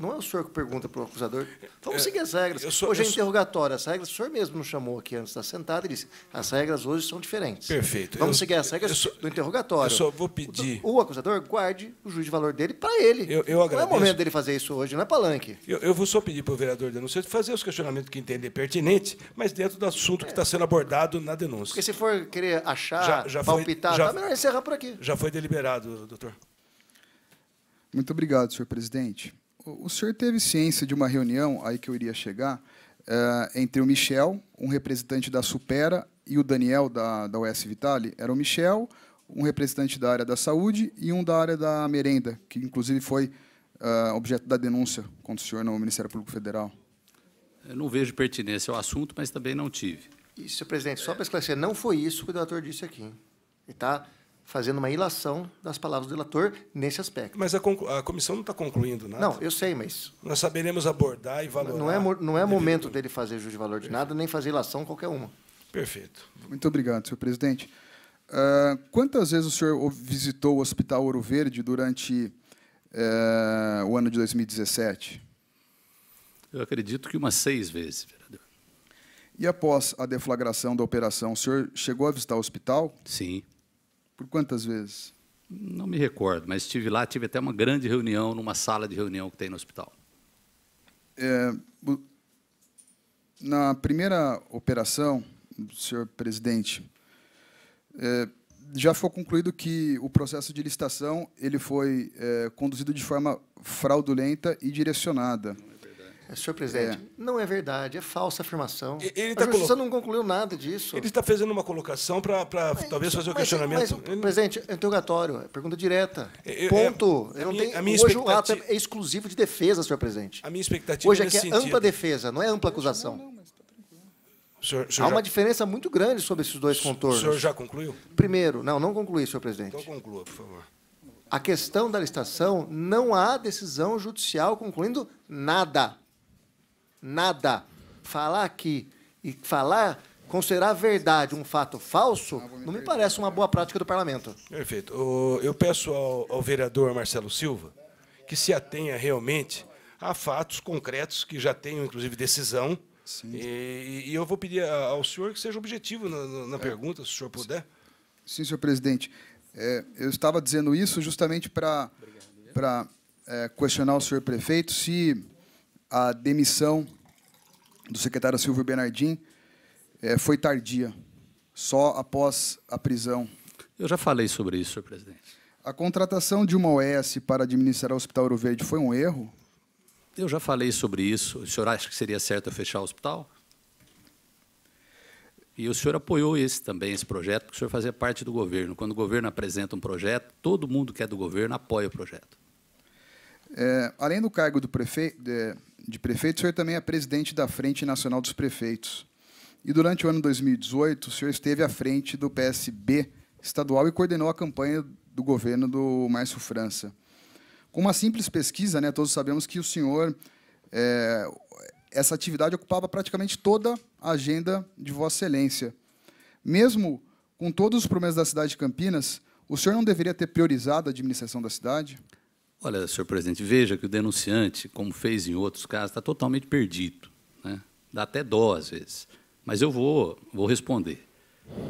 não é o senhor que pergunta para o acusador. Vamos é, seguir as regras. Sou, hoje é interrogatório. As regras, o senhor mesmo nos chamou aqui antes de estar sentado e disse: as regras hoje são diferentes. Perfeito. Vamos eu, seguir as regras sou, do interrogatório. Eu só vou pedir. O, o, acusador guarde o juiz de valor dele para ele. Eu, eu não é momento dele fazer isso hoje, não é palanque. Eu, eu vou só pedir para o vereador denúncia fazer os questionamentos que entender pertinente, mas dentro do assunto é. que está sendo abordado na denúncia. Porque se for querer achar, já, já palpitar, foi, já, tá melhor encerrar por aqui. Já foi deliberado, doutor. Muito obrigado, senhor presidente o senhor teve ciência de uma reunião, aí que eu iria chegar, eh, entre o Michel, um representante da Supera, e o Daniel, da, da US Vitale? Era o Michel, um representante da área da saúde e um da área da merenda, que inclusive foi uh, objeto da denúncia contra o senhor no Ministério Público Federal. Eu não vejo pertinência ao assunto, mas também não tive. Isso, senhor presidente, só para esclarecer, não foi isso que o doutor disse aqui. E está fazendo uma ilação das palavras do relator nesse aspecto. Mas a, a comissão não está concluindo nada. Não, eu sei, mas... Nós saberemos abordar e valorar... Não é, não é momento dele fazer juízo de valor de nada, nem fazer ilação qualquer uma. Perfeito. Muito obrigado, senhor presidente. Uh, quantas vezes o senhor visitou o Hospital Ouro Verde durante uh, o ano de 2017? Eu acredito que umas seis vezes, vereador. E após a deflagração da operação, o senhor chegou a visitar o hospital? Sim. Por quantas vezes? Não me recordo, mas estive lá, tive até uma grande reunião numa sala de reunião que tem no hospital. É, na primeira operação, senhor presidente, é, já foi concluído que o processo de licitação ele foi é, conduzido de forma fraudulenta e direcionada. É senhor presidente, é. não é verdade, é falsa afirmação. Ele a justiça tá colo... não concluiu nada disso. Ele está fazendo uma colocação para talvez fazer o um questionamento. Mas, ele... Presidente, é interrogatório, é pergunta direta. É, é, eu, ponto. Eu, eu, minha, hoje expectativa... o ato é exclusivo de defesa, senhor presidente. A minha expectativa Hoje aqui é, ampla defesa, não é ampla acusação. Não, não, mas tá Senhor, senhor Há uma diferença muito grande sobre esses dois contornos. O senhor já concluiu? Primeiro, não, não concluí, senhor presidente. Então conclua, por favor. A questão da licitação, não há decisão judicial concluindo nada nada. Falar aqui e falar considerar verdade um fato falso ah, não me parece uma boa prática do parlamento. Perfeito. Eu peço ao, vereador Marcelo Silva que se atenha realmente a fatos concretos que já tenham, inclusive, decisão. E, e, eu vou pedir ao senhor que seja objetivo na, é. pergunta, se o senhor puder. Sim, senhor presidente. É, eu estava dizendo isso justamente para, para é, questionar o senhor prefeito se a demissão do secretário Silvio Bernardim é, foi tardia, só após a prisão. Eu já falei sobre isso, senhor presidente. A contratação de uma OS para administrar o Hospital Ouro Verde foi um erro? Eu já falei sobre isso. O senhor acha que seria certo eu fechar o hospital? E o senhor apoiou esse também, esse projeto, porque o senhor fazia parte do governo. Quando o governo apresenta um projeto, todo mundo que é do governo apoia o projeto. É, além do cargo do prefeito, de prefeito, o senhor também é presidente da Frente Nacional dos Prefeitos. E durante o ano 2018, o senhor esteve à frente do PSB estadual e coordenou a campanha do governo do Márcio França. Com uma simples pesquisa, né, todos sabemos que o senhor é, essa atividade ocupava praticamente toda a agenda de Vossa Excelência. Mesmo com todos os problemas da cidade de Campinas, o senhor não deveria ter priorizado a administração da cidade? Olha, senhor presidente, veja que o denunciante, como fez em outros casos, está totalmente perdido. Né? Dá até dó, às vezes. Mas eu vou, vou responder.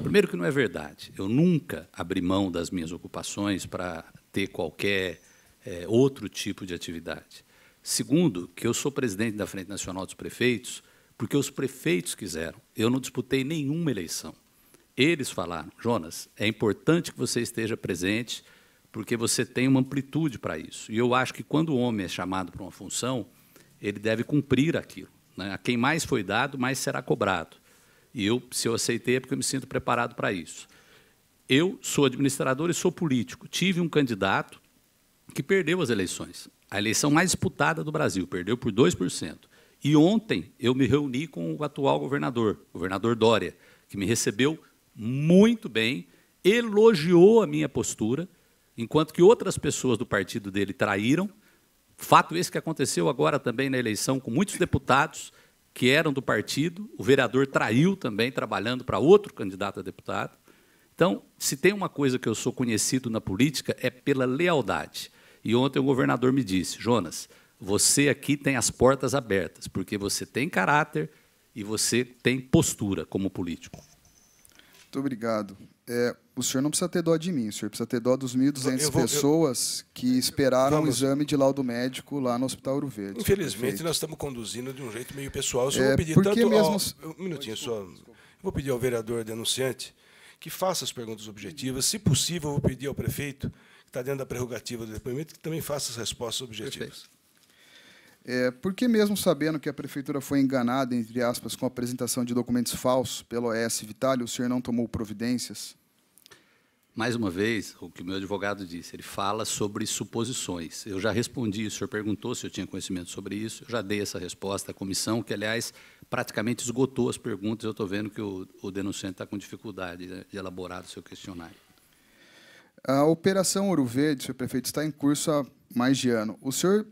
Primeiro que não é verdade. Eu nunca abri mão das minhas ocupações para ter qualquer é, outro tipo de atividade. Segundo, que eu sou presidente da Frente Nacional dos Prefeitos porque os prefeitos quiseram. Eu não disputei nenhuma eleição. Eles falaram, Jonas, é importante que você esteja presente porque você tem uma amplitude para isso. E eu acho que quando o homem é chamado para uma função, ele deve cumprir aquilo. Né? A quem mais foi dado, mais será cobrado. E eu, se eu aceitei, é porque eu me sinto preparado para isso. Eu sou administrador e sou político. Tive um candidato que perdeu as eleições. A eleição mais disputada do Brasil, perdeu por 2%. E ontem eu me reuni com o atual governador, governador Dória, que me recebeu muito bem, elogiou a minha postura enquanto que outras pessoas do partido dele traíram. Fato esse que aconteceu agora também na eleição com muitos deputados que eram do partido, o vereador traiu também trabalhando para outro candidato a deputado. Então, se tem uma coisa que eu sou conhecido na política é pela lealdade. E ontem o governador me disse: "Jonas, você aqui tem as portas abertas, porque você tem caráter e você tem postura como político." Muito obrigado é, o senhor não precisa ter dó de mim, o senhor precisa ter dó dos 1.200 pessoas eu... que esperaram o exame de laudo médico lá no Hospital Ouro Verde. Infelizmente, nós estamos conduzindo de um jeito meio pessoal. Eu só é, vou pedir tanto... Mesmo... Ao... Um minutinho só. Eu vou pedir ao vereador denunciante que faça as perguntas objetivas. Se possível, eu vou pedir ao prefeito, que está dentro da prerrogativa do depoimento, que também faça as respostas objetivas. Perfeito. É, porque mesmo sabendo que a prefeitura foi enganada, entre aspas, com a apresentação de documentos falsos pelo OS Vitale, o senhor não tomou providências? Mais uma vez, o que o meu advogado disse, ele fala sobre suposições. Eu já respondi, o senhor perguntou se eu tinha conhecimento sobre isso, eu já dei essa resposta à comissão, que, aliás, praticamente esgotou as perguntas, eu estou vendo que o, o denunciante está com dificuldade de elaborar o seu questionário. A Operação Ouro Verde, senhor prefeito, está em curso há mais de ano. O senhor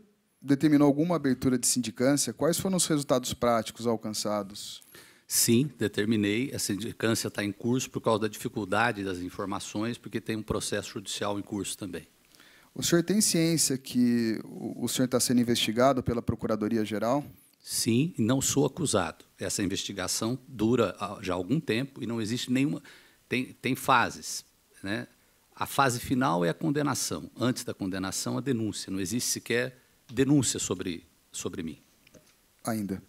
determinou alguma abertura de sindicância? Quais foram os resultados práticos alcançados? Sim, determinei. A sindicância está em curso por causa da dificuldade das informações, porque tem um processo judicial em curso também. O senhor tem ciência que o senhor está sendo investigado pela Procuradoria-Geral? Sim, não sou acusado. Essa investigação dura ah, já algum tempo e não existe nenhuma. Tem, tem fases. Né? A fase final é a condenação. Antes da condenação, a denúncia. Não existe sequer denúncia sobre, sobre mim. Ainda.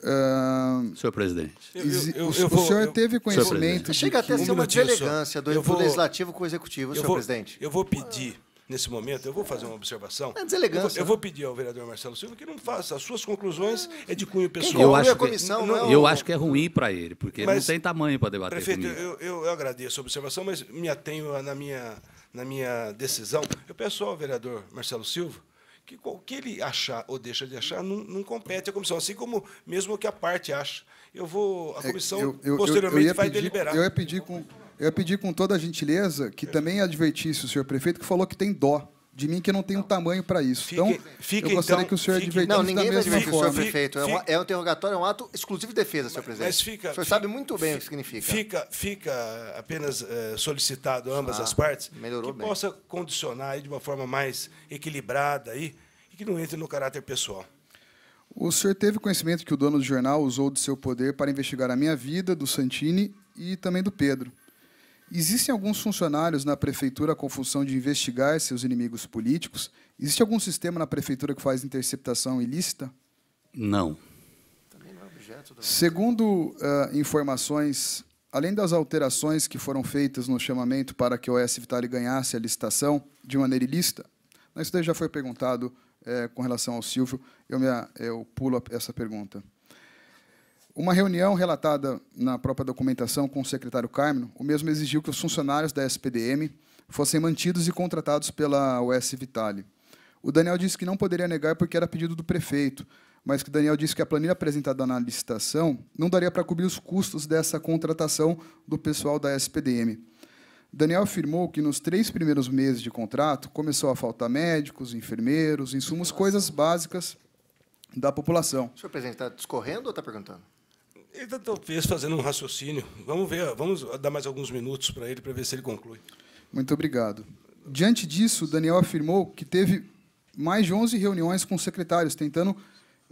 Uh... Senhor presidente. Eu, eu, eu, o vou, senhor teve conhecimento. Chega até a ser uma deselegância do, vou, do legislativo com o executivo, senhor vou, presidente. Eu vou pedir, nesse momento, eu vou fazer uma observação. É deselegância. Eu vou, pedir ao vereador Marcelo Silva que não faça. As suas conclusões é de cunho pessoal. Eu acho, que, comissão, não, é é eu acho que é ruim para ele, porque mas, ele não tem tamanho para debater. Prefeito, eu, eu agradeço a observação, mas me atenho na minha, na minha decisão. Eu peço ao vereador Marcelo Silva que o que ele achar ou deixa de achar não, não, compete à comissão, assim como mesmo que a parte acha. Eu vou, a é, comissão é, eu, eu, posteriormente eu, vai pedir, deliberar. Eu ia pedir com eu ia pedir com toda a gentileza que é. também advertisse o senhor prefeito que falou que tem dó de mim que eu não tenho tamanho para isso. Fique, então, fique, eu gostaria então, que o senhor fique, advertisse Não, ninguém vai advertir, senhor prefeito. É fique, é, um, é um interrogatório, é um ato exclusivo de defesa, senhor presidente. Mas fica, o senhor sabe muito bem o que significa. Fica, fica apenas é, solicitado ambas ah, as partes melhorou que bem. possa condicionar de uma forma mais equilibrada aí, e que não entre no caráter pessoal. O senhor teve conhecimento que o dono do jornal usou de seu poder para investigar a minha vida, do Santini e também do Pedro. Existem alguns funcionários na prefeitura com função de investigar seus inimigos políticos? Existe algum sistema na prefeitura que faz interceptação ilícita? Não. Segundo uh, informações, além das alterações que foram feitas no chamamento para que o OS Vitale ganhasse a licitação de maneira ilícita, isso daí já foi perguntado é, com relação ao Silvio, eu, me, eu pulo essa pergunta. Uma reunião relatada na própria documentação com o secretário Carmo, o mesmo exigiu que os funcionários da SPDM fossem mantidos e contratados pela US Vitale. O Daniel disse que não poderia negar porque era pedido do prefeito, mas que Daniel disse que a planilha apresentada na licitação não daria para cobrir os custos dessa contratação do pessoal da SPDM. Daniel afirmou que nos três primeiros meses de contrato começou a faltar médicos, enfermeiros, insumos, coisas básicas da população. O senhor presidente está discorrendo ou está perguntando? Ele está fazendo um raciocínio. Vamos ver, vamos dar mais alguns minutos para ele, para ver se ele conclui. Muito obrigado. Diante disso, Daniel afirmou que teve mais de 11 reuniões com secretários, tentando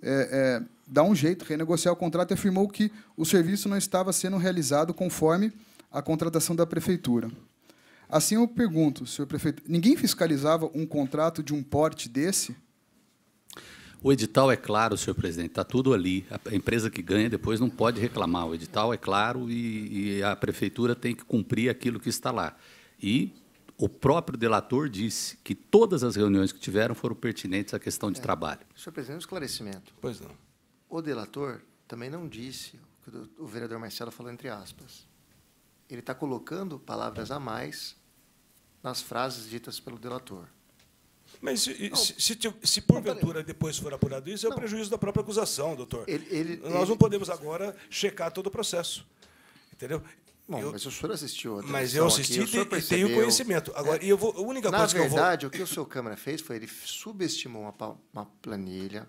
é, é, dar um jeito, renegociar o contrato, e afirmou que o serviço não estava sendo realizado conforme a contratação da prefeitura. Assim, eu pergunto, senhor prefeito, ninguém fiscalizava um contrato de um porte desse? O edital é claro, senhor presidente, está tudo ali. A empresa que ganha depois não pode reclamar. O edital é claro e, e a prefeitura tem que cumprir aquilo que está lá. E o próprio delator disse que todas as reuniões que tiveram foram pertinentes à questão de é. trabalho. Senhor presidente, um esclarecimento. Pois não. O delator também não disse o que o vereador Marcelo falou entre aspas. Ele está colocando palavras a mais nas frases ditas pelo delator. Mas se, não, se, se, se, porventura depois for apurado isso, é o prejuízo da própria acusação, doutor. Ele, ele, Nós ele... não podemos agora checar todo o processo. Entendeu? Bom, eu, mas o senhor assistiu a Mas eu assisti aqui, e tenho conhecimento. Agora, é, eu vou, a única coisa verdade, que eu vou... Na verdade, o que o seu Câmara fez foi ele subestimou uma, uma planilha,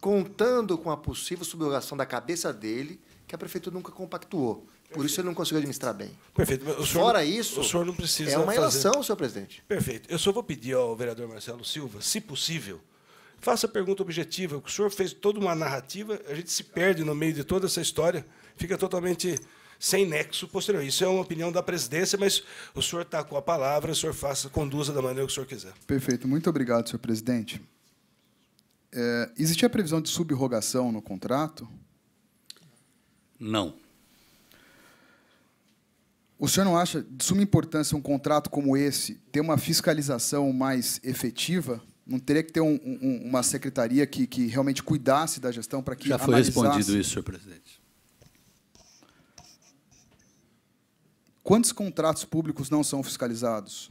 contando com a possível subrogação da cabeça dele, que a prefeitura nunca compactuou. Por isso ele não conseguiu administrar bem. Perfeito. o Fora isso, o senhor não precisa é uma relação, senhor presidente. Perfeito. Eu só vou pedir ao vereador Marcelo Silva, se possível, faça a pergunta objetiva. O senhor fez toda uma narrativa, a gente se perde no meio de toda essa história, fica totalmente sem nexo posterior. Isso é uma opinião da presidência, mas o senhor está com a palavra, o senhor faça, conduza da maneira que o senhor quiser. Perfeito. Muito obrigado, senhor presidente. É, existia previsão de subrogação no contrato? Não. O senhor não acha de suma importância um contrato como esse ter uma fiscalização mais efetiva? Não teria que ter um, um, uma secretaria que, que, realmente cuidasse da gestão para que Já foi respondido isso, senhor presidente. Quantos contratos públicos não são fiscalizados?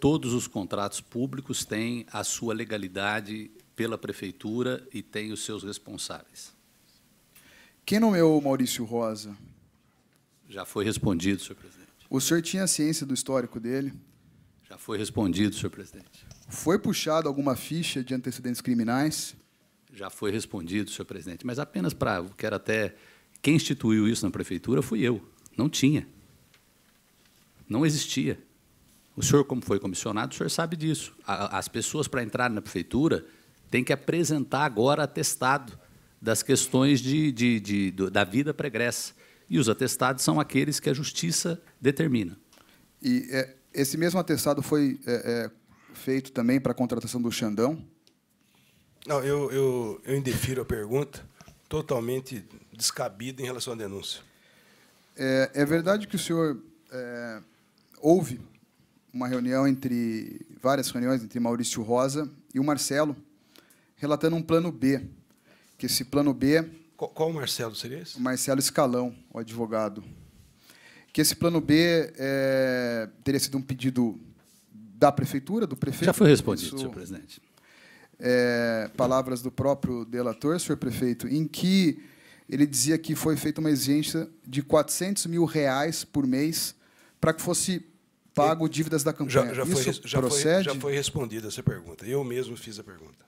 Todos os contratos públicos têm a sua legalidade pela prefeitura e têm os seus responsáveis. Quem nomeou Maurício Rosa? Já foi respondido, senhor presidente. O senhor tinha ciência do histórico dele? Já foi respondido, senhor presidente. Foi puxado alguma ficha de antecedentes criminais? Já foi respondido, senhor presidente. Mas apenas para. Quero até. Quem instituiu isso na prefeitura fui eu. Não tinha. Não existia. O senhor, como foi comissionado, o senhor sabe disso. As pessoas, para entrar na prefeitura, têm que apresentar agora atestado das questões de, de, de, da vida pregressa. E os atestados são aqueles que a justiça determina. E é, esse mesmo atestado foi é, é, feito também para a contratação do Xandão? Não, eu, eu, eu indefiro a pergunta, totalmente descabida em relação à denúncia. É, é verdade que o senhor é, houve uma reunião entre várias reuniões entre Maurício Rosa e o Marcelo, relatando um plano B, que esse plano B qual, o Marcelo seria esse? O Marcelo Escalão, o advogado. Que esse plano B é, teria sido um pedido da prefeitura, do prefeito. Já foi respondido, isso, senhor presidente. É, palavras do próprio delator, senhor prefeito, em que ele dizia que foi feita uma exigência de 400 mil reais por mês para que fosse pago dívidas da campanha. Já, já, foi, já, foi, já foi respondida essa pergunta. Eu mesmo fiz a pergunta.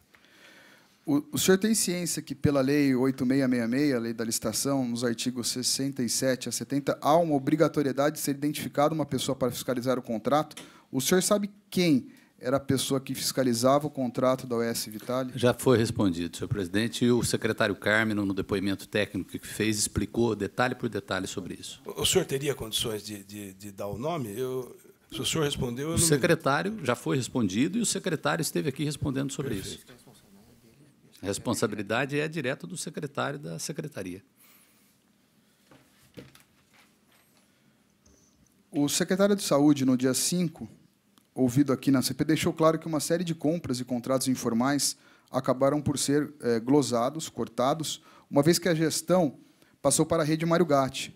O, o senhor tem ciência que, pela Lei 8666, a Lei da Licitação, nos artigos 67 a 70, há uma obrigatoriedade de ser identificada uma pessoa para fiscalizar o contrato? O senhor sabe quem era a pessoa que fiscalizava o contrato da OS Vitale? Já foi respondido, senhor presidente. E o secretário Carmen, no depoimento técnico que fez, explicou detalhe por detalhe sobre isso. O senhor teria condições de, de, de dar o nome? Eu, se o senhor respondeu... o secretário me... já foi respondido e o secretário esteve aqui respondendo sobre Perfeito. isso. A responsabilidade é direta do secretário da secretaria. O secretário de Saúde, no dia 5, ouvido aqui na CP, deixou claro que uma série de compras e contratos informais acabaram por ser é, glosados, cortados, uma vez que a gestão passou para a rede Mário Gatti,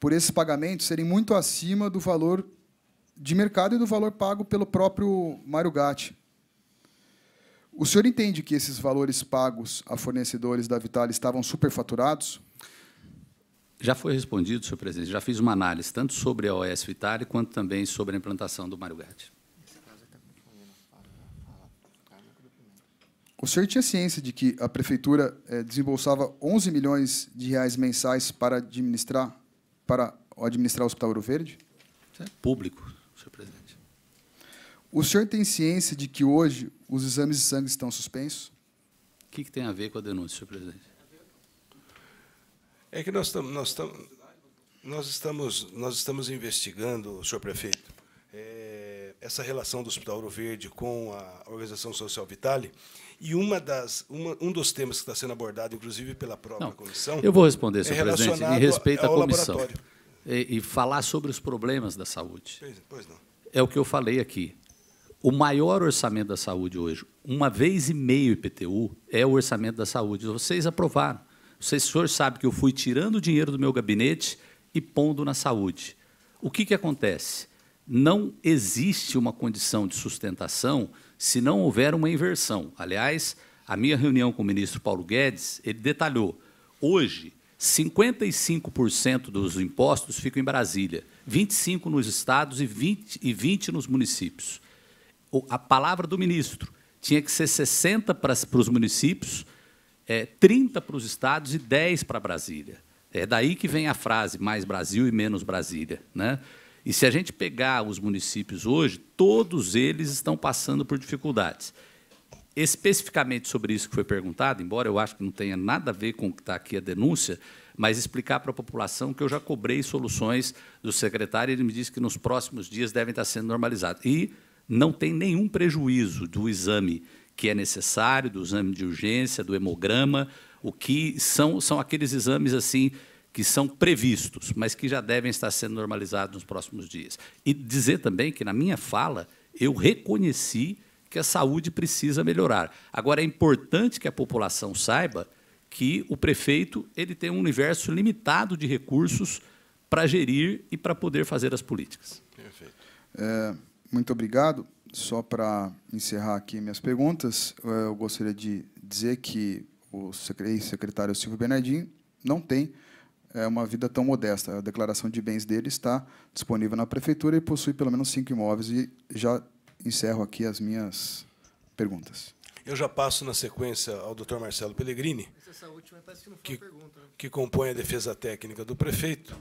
por esses pagamentos serem muito acima do valor de mercado e do valor pago pelo próprio Mário Gatti. O senhor entende que esses valores pagos a fornecedores da Vitale estavam superfaturados? Já foi respondido, senhor presidente. Já fiz uma análise tanto sobre a OS Vitale quanto também sobre a implantação do Mário Gatti. O senhor tinha ciência de que a prefeitura eh, desembolsava 11 milhões de reais mensais para administrar para administrar o Hospital Ouro Verde? Isso é público, senhor presidente. O senhor tem ciência de que hoje os exames de sangue estão suspensos? O que, que tem a ver com a denúncia, senhor presidente? É que nós, estamos, nós, estamos, nós, estamos, nós estamos investigando, senhor prefeito, é, essa relação do Hospital Ouro Verde com a Organização Social Vitale, e uma das, uma, um dos temas que está sendo abordado, inclusive pela própria Não, comissão. Eu vou responder, é senhor é presidente, em respeito à comissão. E, e, falar sobre os problemas da saúde. Pois, pois é o que eu falei aqui o maior orçamento da saúde hoje, uma vez e meio IPTU, é o orçamento da saúde. Vocês aprovaram. O senhor sabe que eu fui tirando o dinheiro do meu gabinete e pondo na saúde. O que, que acontece? Não existe uma condição de sustentação se não houver uma inversão. Aliás, a minha reunião com o ministro Paulo Guedes, ele detalhou. Hoje, 55% dos impostos ficam em Brasília, 25% nos estados e 20, e 20 nos municípios a palavra do ministro tinha que ser 60 para, para os municípios, é, eh, 30 para os estados e 10 para Brasília. É daí que vem a frase mais Brasil e menos Brasília. Né? E se a gente pegar os municípios hoje, todos eles estão passando por dificuldades. Especificamente sobre isso que foi perguntado, embora eu acho que não tenha nada a ver com o que está aqui a denúncia, mas explicar para a população que eu já cobrei soluções do secretário, e ele me disse que nos próximos dias devem estar sendo normalizados. E não tem nenhum prejuízo do exame que é necessário, do exame de urgência, do hemograma, o que são, são aqueles exames assim que são previstos, mas que já devem estar sendo normalizados nos próximos dias. E dizer também que na minha fala eu reconheci que a saúde precisa melhorar. Agora é importante que a população saiba que o prefeito ele tem um universo limitado de recursos para gerir e para poder fazer as políticas. Perfeito. É... Muito obrigado. Só para encerrar aqui minhas perguntas, eh, eu gostaria de dizer que o secretário Silvio Bernardim não tem eh, uma vida tão modesta. A declaração de bens dele está disponível na prefeitura e possui pelo menos cinco imóveis. E já encerro aqui as minhas perguntas. Eu já passo na sequência ao doutor Marcelo Pellegrini, que, né? que compõe a defesa técnica do prefeito,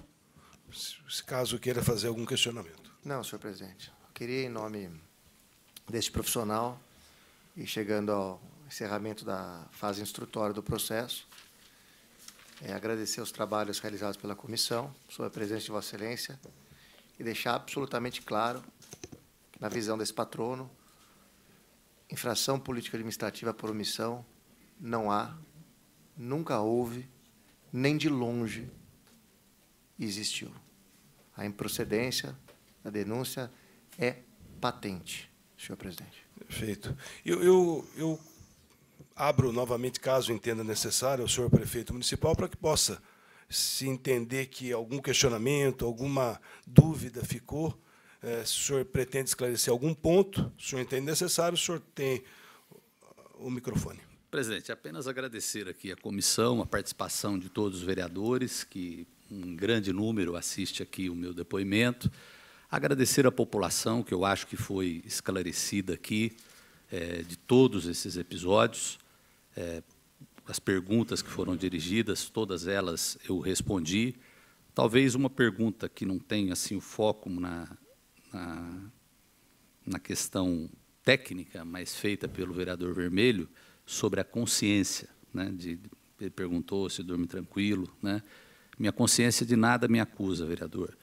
caso queira fazer algum questionamento. Não, senhor presidente queria, em nome deste profissional, e chegando ao encerramento da fase instrutória do processo, é, agradecer os trabalhos realizados pela comissão, sob a presença de Vossa Excelência, e deixar absolutamente claro, na visão desse patrono, infração política administrativa por omissão não há, nunca houve, nem de longe existiu. A improcedência, a denúncia é patente, senhor presidente. Perfeito. Eu, eu, eu abro novamente, caso entenda necessário, ao senhor prefeito municipal para que possa se entender que algum questionamento, alguma dúvida ficou, é, se o senhor pretende esclarecer algum ponto, se o senhor entende necessário, o senhor tem o microfone. Presidente, apenas agradecer aqui a comissão, a participação de todos os vereadores, que um grande número assiste aqui o meu depoimento. Agradecer à população, que eu acho que foi esclarecida aqui, é, de todos esses episódios. É, as perguntas que foram dirigidas, todas elas eu respondi. Talvez uma pergunta que não tenha assim, o foco na, na, na questão técnica, mas feita pelo vereador Vermelho, sobre a consciência. Né, de, ele perguntou se dorme tranquilo. Né? Minha consciência de nada me acusa, vereador.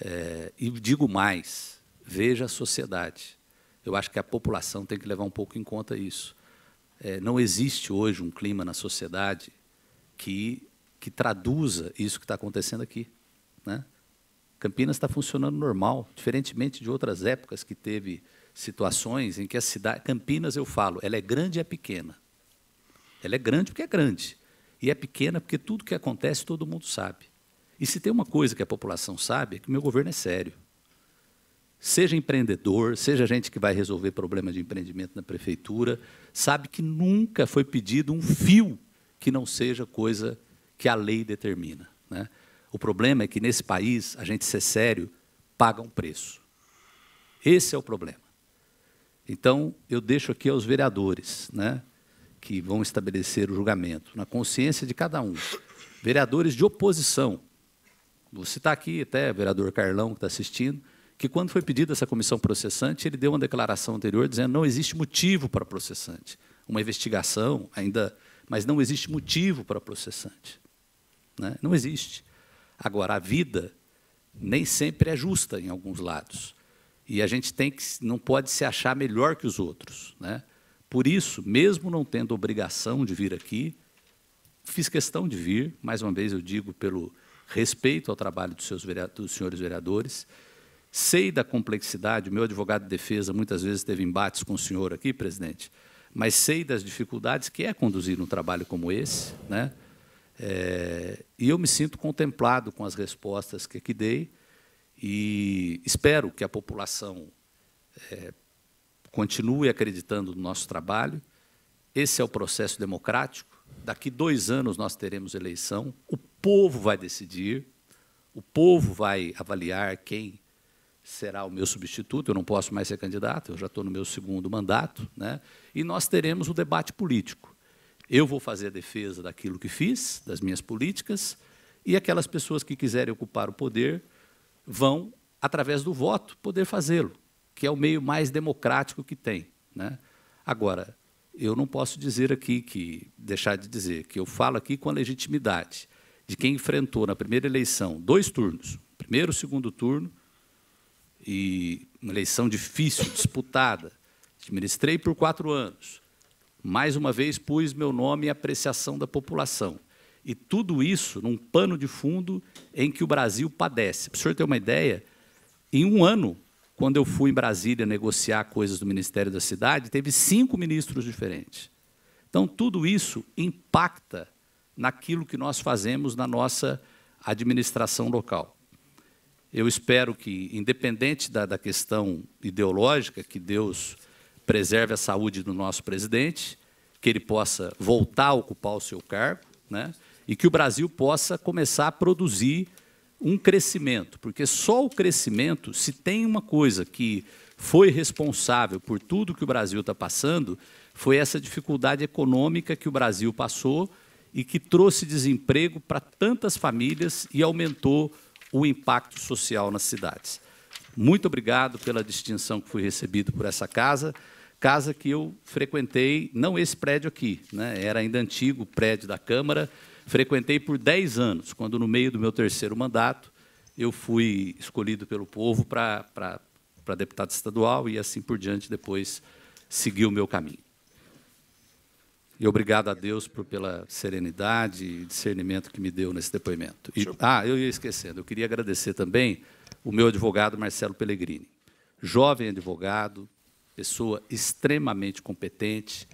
É, e digo mais, veja a sociedade. Eu acho que a população tem que levar um pouco em conta isso. É, não existe hoje um clima na sociedade que, que traduza isso que está acontecendo aqui. Né? Campinas está funcionando normal, diferentemente de outras épocas que teve situações em que a cidade. Campinas, eu falo, ela é grande e é pequena. Ela é grande porque é grande. E é pequena porque tudo que acontece todo mundo sabe. E se tem uma coisa que a população sabe, é que o meu governo é sério. Seja empreendedor, seja gente que vai resolver problema de empreendimento na prefeitura, sabe que nunca foi pedido um fio que não seja coisa que a lei determina. Né? O problema é que nesse país, a gente ser sério paga um preço. Esse é o problema. Então, eu deixo aqui aos vereadores, né, que vão estabelecer o julgamento, na consciência de cada um. Vereadores de oposição, Vou citar aqui até o vereador Carlão, que está assistindo, que quando foi pedida essa comissão processante, ele deu uma declaração anterior dizendo não existe motivo para processante. Uma investigação ainda, mas não existe motivo para processante. Né? Não existe. Agora, a vida nem sempre é justa em alguns lados. E a gente tem que, não pode se achar melhor que os outros. Né? Por isso, mesmo não tendo obrigação de vir aqui, fiz questão de vir, mais uma vez eu digo pelo, respeito ao trabalho dos, seus dos senhores vereadores, sei da complexidade, meu advogado de defesa muitas vezes teve embates com o senhor aqui, presidente, mas sei das dificuldades que é conduzir um trabalho como esse, né? É, e eu me sinto contemplado com as respostas que aqui dei e espero que a população é, continue acreditando no nosso trabalho. Esse é o processo democrático daqui dois anos nós teremos eleição, o povo vai decidir, o povo vai avaliar quem será o meu substituto, eu não posso mais ser candidato, eu já estou no meu segundo mandato, né? e nós teremos o debate político. Eu vou fazer a defesa daquilo que fiz, das minhas políticas, e aquelas pessoas que quiserem ocupar o poder vão, através do voto, poder fazê-lo, que é o meio mais democrático que tem. Né? Agora, eu não posso dizer aqui que deixar de dizer que eu falo aqui com a legitimidade de quem enfrentou na primeira eleição dois turnos, primeiro e segundo turno, e uma eleição difícil, disputada. Administrei por quatro anos. Mais uma vez pus meu nome em apreciação da população. E tudo isso num pano de fundo em que o Brasil padece. Para o senhor ter uma ideia, em um ano quando eu fui em Brasília negociar coisas do Ministério da Cidade, teve cinco ministros diferentes. Então, tudo isso impacta naquilo que nós fazemos na nossa administração local. Eu espero que, independente da, da questão ideológica, que Deus preserve a saúde do nosso presidente, que ele possa voltar a ocupar o seu cargo, né? e que o Brasil possa começar a produzir um crescimento, porque só o crescimento, se tem uma coisa que foi responsável por tudo que o Brasil está passando, foi essa dificuldade econômica que o Brasil passou e que trouxe desemprego para tantas famílias e aumentou o impacto social nas cidades. Muito obrigado pela distinção que fui recebido por essa casa, casa que eu frequentei, não esse prédio aqui, né? era ainda antigo, prédio da Câmara, frequentei por 10 anos, quando no meio do meu terceiro mandato eu fui escolhido pelo povo para deputado estadual e assim por diante, depois segui o meu caminho. E obrigado a Deus por, pela serenidade e discernimento que me deu nesse depoimento. E, ah, eu ia esquecendo, eu queria agradecer também o meu advogado Marcelo Pellegrini. Jovem advogado, pessoa extremamente competente,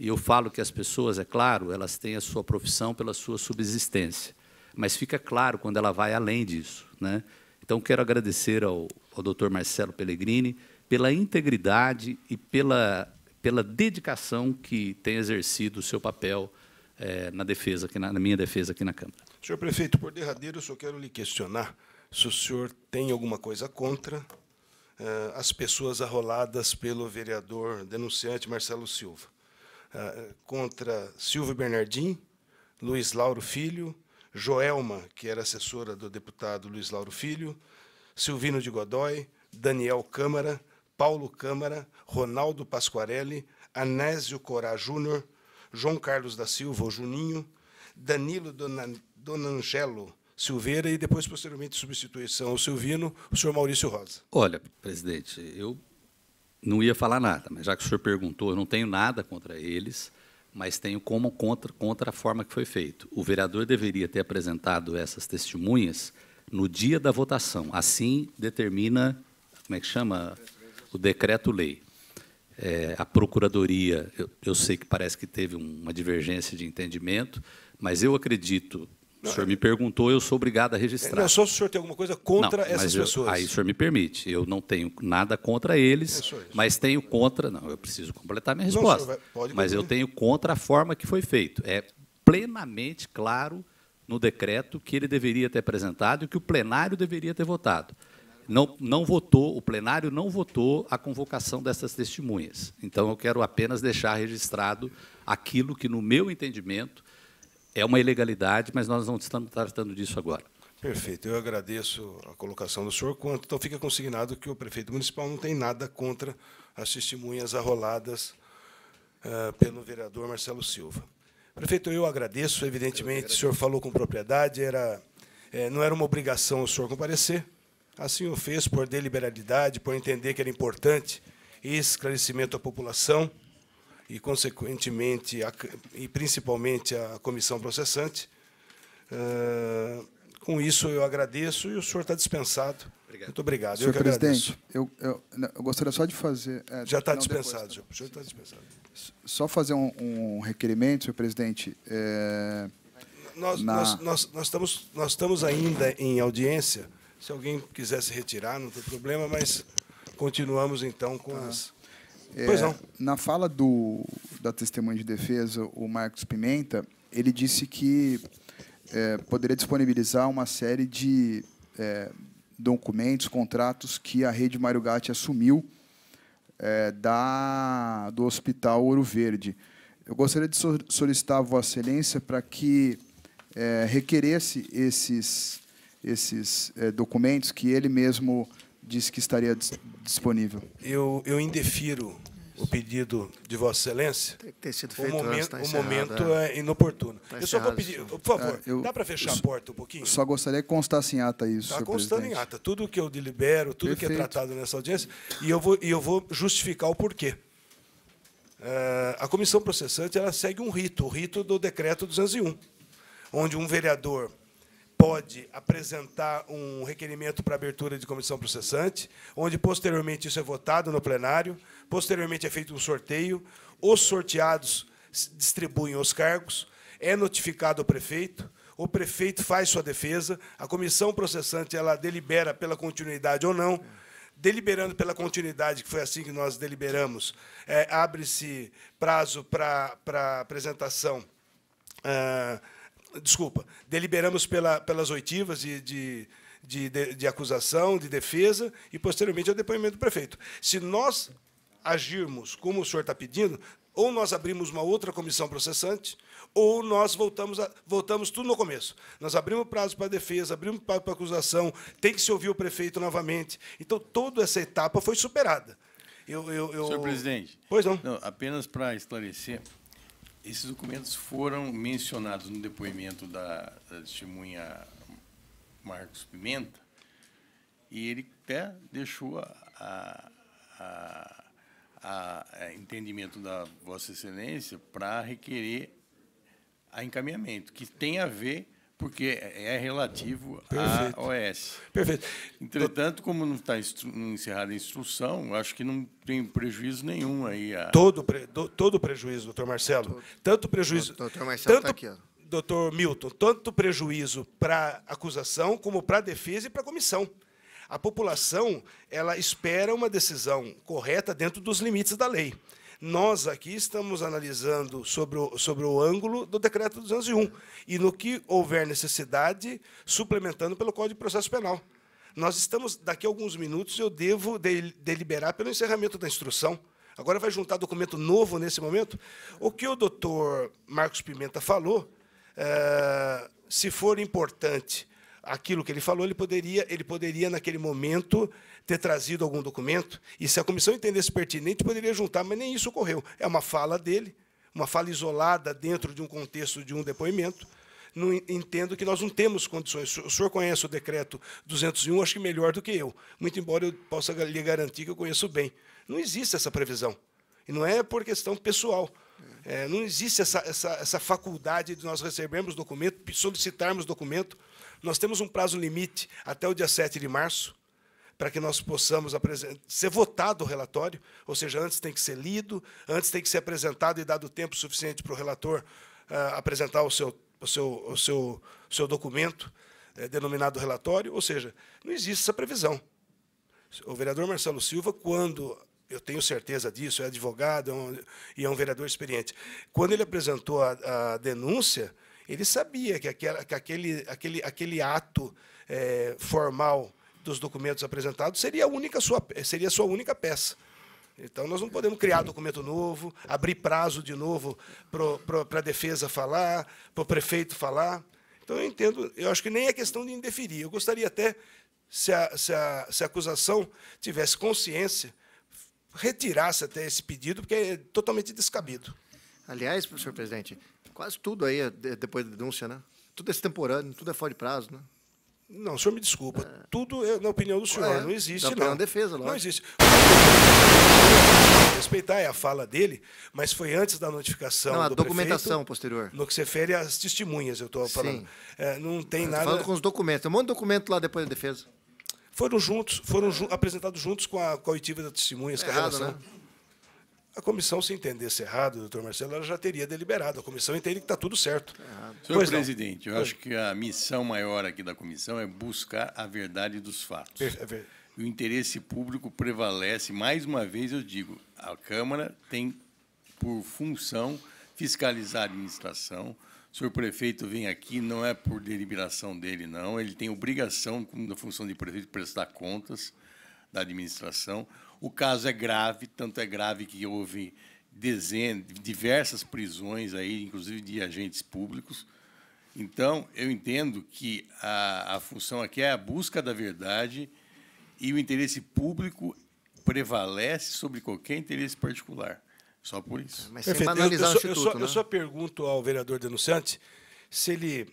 e eu falo que as pessoas, é claro, elas têm a sua profissão pela sua subsistência, mas fica claro quando ela vai além disso. Né? Então, quero agradecer ao, ao doutor Marcelo Pellegrini pela integridade e pela, pela dedicação que tem exercido o seu papel é, na defesa, aqui na, na minha defesa aqui na Câmara. Senhor prefeito, por derradeiro, eu só quero lhe questionar se o senhor tem alguma coisa contra eh, as pessoas arroladas pelo vereador denunciante Marcelo Silva. Ah, contra Silvio Bernardim, Luiz Lauro Filho, Joelma, que era assessora do deputado Luiz Lauro Filho, Silvino de Godoy, Daniel Câmara, Paulo Câmara, Ronaldo Pasquarelli, Anésio Corá Júnior, João Carlos da Silva, o Juninho, Danilo Donangelo Silveira e depois, posteriormente, substituição ao Silvino, o senhor Maurício Rosa. Olha, presidente, eu não ia falar nada, mas já que o senhor perguntou, eu não tenho nada contra eles, mas tenho como contra, contra a forma que foi feito. O vereador deveria ter apresentado essas testemunhas no dia da votação. Assim determina, como é que chama? O decreto-lei. É, a procuradoria, eu, eu, sei que parece que teve uma divergência de entendimento, mas eu acredito, o senhor me perguntou, eu sou obrigado a registrar. Não, só se o senhor tem alguma coisa contra não, essas eu, pessoas. Aí o senhor me permite. Eu não tenho nada contra eles, é mas tenho contra. Não, eu preciso completar minha resposta. Não, vai, mas eu tenho contra a forma que foi feito. É plenamente claro no decreto que ele deveria ter apresentado e que o plenário deveria ter votado. Não, não votou, o plenário não votou a convocação dessas testemunhas. Então eu quero apenas deixar registrado aquilo que, no meu entendimento, é uma ilegalidade, mas nós não estamos tratando disso agora. Perfeito. Eu agradeço a colocação do senhor. Quanto, então, fica consignado que o prefeito municipal não tem nada contra as testemunhas arroladas uh, pelo vereador Marcelo Silva. Prefeito, eu agradeço. Evidentemente, eu agradeço. o senhor falou com propriedade, era, é, não era uma obrigação o senhor comparecer. Assim o fez por deliberalidade, por entender que era importante esse esclarecimento à população e, consequentemente, a, e principalmente a comissão processante. Uh, com isso, eu agradeço e o senhor está dispensado. Obrigado. Muito obrigado. Senhor eu presidente, eu, eu, eu, gostaria só de fazer. É, Já está dispensado, depois, tá? senhor. está dispensado. Só fazer um, um requerimento, senhor presidente. É, nós, na... nós, nós, nós, estamos, nós estamos ainda em audiência. Se alguém quiser se retirar, não tem problema, mas continuamos então com ah. as. É, pois não. na fala do, da testemunha de defesa, o Marcos Pimenta, ele disse que é, poderia disponibilizar uma série de é, documentos, contratos que a rede Mário Gatti assumiu é, da, do Hospital Ouro Verde. Eu gostaria de solicitar a Vossa Excelência para que é, requeresse esses, esses documentos que ele mesmo disse que estaria disponível. Eu, eu indefiro o pedido de Vossa Excelência. Tem que ter sido feito o momento, antes, tá o momento é. é, inoportuno. Tá eu só vou pedir, por favor, é, eu, dá para fechar eu, a porta um pouquinho? Só gostaria que constasse em ata isso. Está constando presidente. em ata. Tudo que eu delibero, tudo Perfeito. que é tratado nessa audiência, e eu vou, e eu vou justificar o porquê. Uh, a comissão processante ela segue um rito, o rito do decreto 201, onde um vereador pode apresentar um requerimento para abertura de comissão processante, onde posteriormente isso é votado no plenário, posteriormente é feito um sorteio, os sorteados distribuem os cargos, é notificado ao prefeito, o prefeito faz sua defesa, a comissão processante ela delibera pela continuidade ou não deliberando pela continuidade, que foi assim que nós deliberamos, é, abre-se prazo para, para apresentação. Ah, desculpa, deliberamos pela, pelas oitivas de, de, de, de, acusação, de defesa, e posteriormente o depoimento do prefeito. Se nós agirmos como o senhor está pedindo, ou nós abrimos uma outra comissão processante, ou nós voltamos, a, voltamos tudo no começo. Nós abrimos prazo para a defesa, abrimos prazo para a acusação, tem que se ouvir o prefeito novamente. Então, toda essa etapa foi superada. Eu, eu, eu... Senhor presidente, pois não. não apenas para esclarecer, esses documentos foram mencionados no depoimento da, da testemunha Marcos Pimenta e ele até deixou a, a, a, a entendimento da Vossa Excelência para requerer a encaminhamento, que tem a ver porque é, é relativo à OS. Perfeito. Entretanto, como não está encerrada a instrução, acho que não tem prejuízo nenhum aí. A... Todo, pre, do, todo prejuízo, doutor Marcelo. Todo. Tanto prejuízo. Doutor Marcelo está aqui, ó. Doutor Milton, tanto prejuízo para a acusação, como para a defesa e para a comissão. A população ela espera uma decisão correta dentro dos limites da lei. Nós aqui estamos analisando sobre o, sobre o ângulo do decreto 201 e no que houver necessidade, suplementando pelo Código de Processo Penal. Nós estamos, daqui a alguns minutos, eu devo deliberar pelo encerramento da instrução. Agora vai juntar documento novo nesse momento. O que o doutor Marcos Pimenta falou, é, se for importante aquilo que ele falou, ele poderia, ele poderia naquele momento ter trazido algum documento, e se a comissão entendesse pertinente, poderia juntar, mas nem isso ocorreu. É uma fala dele, uma fala isolada dentro de um contexto de um depoimento. Não entendo que nós não temos condições. O senhor conhece o decreto 201, acho que melhor do que eu, muito embora eu possa lhe garantir que eu conheço bem. Não existe essa previsão. E não é por questão pessoal. É, não existe essa, essa, essa faculdade de nós recebermos documento, solicitarmos documento. Nós temos um prazo limite até o dia 7 de março para que nós possamos ser votado o relatório, ou seja, antes tem que ser lido, antes tem que ser apresentado e dado tempo suficiente para o relator uh, apresentar o seu, o seu, o seu, o seu documento, eh, denominado relatório, ou seja, não existe essa previsão. O vereador Marcelo Silva, quando, eu tenho certeza disso, é advogado é um, e é um vereador experiente, quando ele apresentou a, a denúncia, ele sabia que, aquela, que aquele, aquele, aquele ato é, formal dos documentos apresentados seria a única sua, seria a sua única peça. Então, nós não podemos criar documento novo, abrir prazo de novo para a defesa falar, para o prefeito falar. Então, eu entendo, eu acho que nem é questão de indeferir. Eu gostaria até, se a, se a, se a acusação tivesse consciência, retirasse até esse pedido, porque é totalmente descabido. Aliás, professor presidente, Quase tudo aí é depois da denúncia, né? Tudo é extemporâneo, tudo é fora de prazo, né? Não, o senhor me desculpa. É. Tudo é na opinião do senhor, é. não existe, não. defesa, lógico. Não existe. Respeitar é a fala dele, mas foi antes da notificação. Não, a do documentação prefeito, posterior. No que se refere às testemunhas, eu estou falando. É, não tem nada. Falando com os documentos. Tem um monte de documento lá depois da defesa. Foram juntos, foram ju apresentados juntos com a coletiva das testemunhas, é errado, Né? A comissão, se entendesse errado, doutor Marcelo, ela já teria deliberado. A comissão entende que está tudo certo. Tá Senhor presidente, eu pois. acho que a missão maior aqui da comissão é buscar a verdade dos fatos. É O interesse público prevalece. Mais uma vez, eu digo, a Câmara tem por função fiscalizar a administração. O senhor prefeito vem aqui, não é por deliberação dele, não. Ele tem obrigação, na função de prefeito, de prestar contas da administração. O caso é grave, tanto é grave que houve dezenas, diversas prisões, aí, inclusive de agentes públicos. Então, eu entendo que a, a função aqui é a busca da verdade e o interesse público prevalece sobre qualquer interesse particular. Só por isso. Mas Perfeito. Eu, eu, só, só, né? eu só pergunto ao vereador denunciante se ele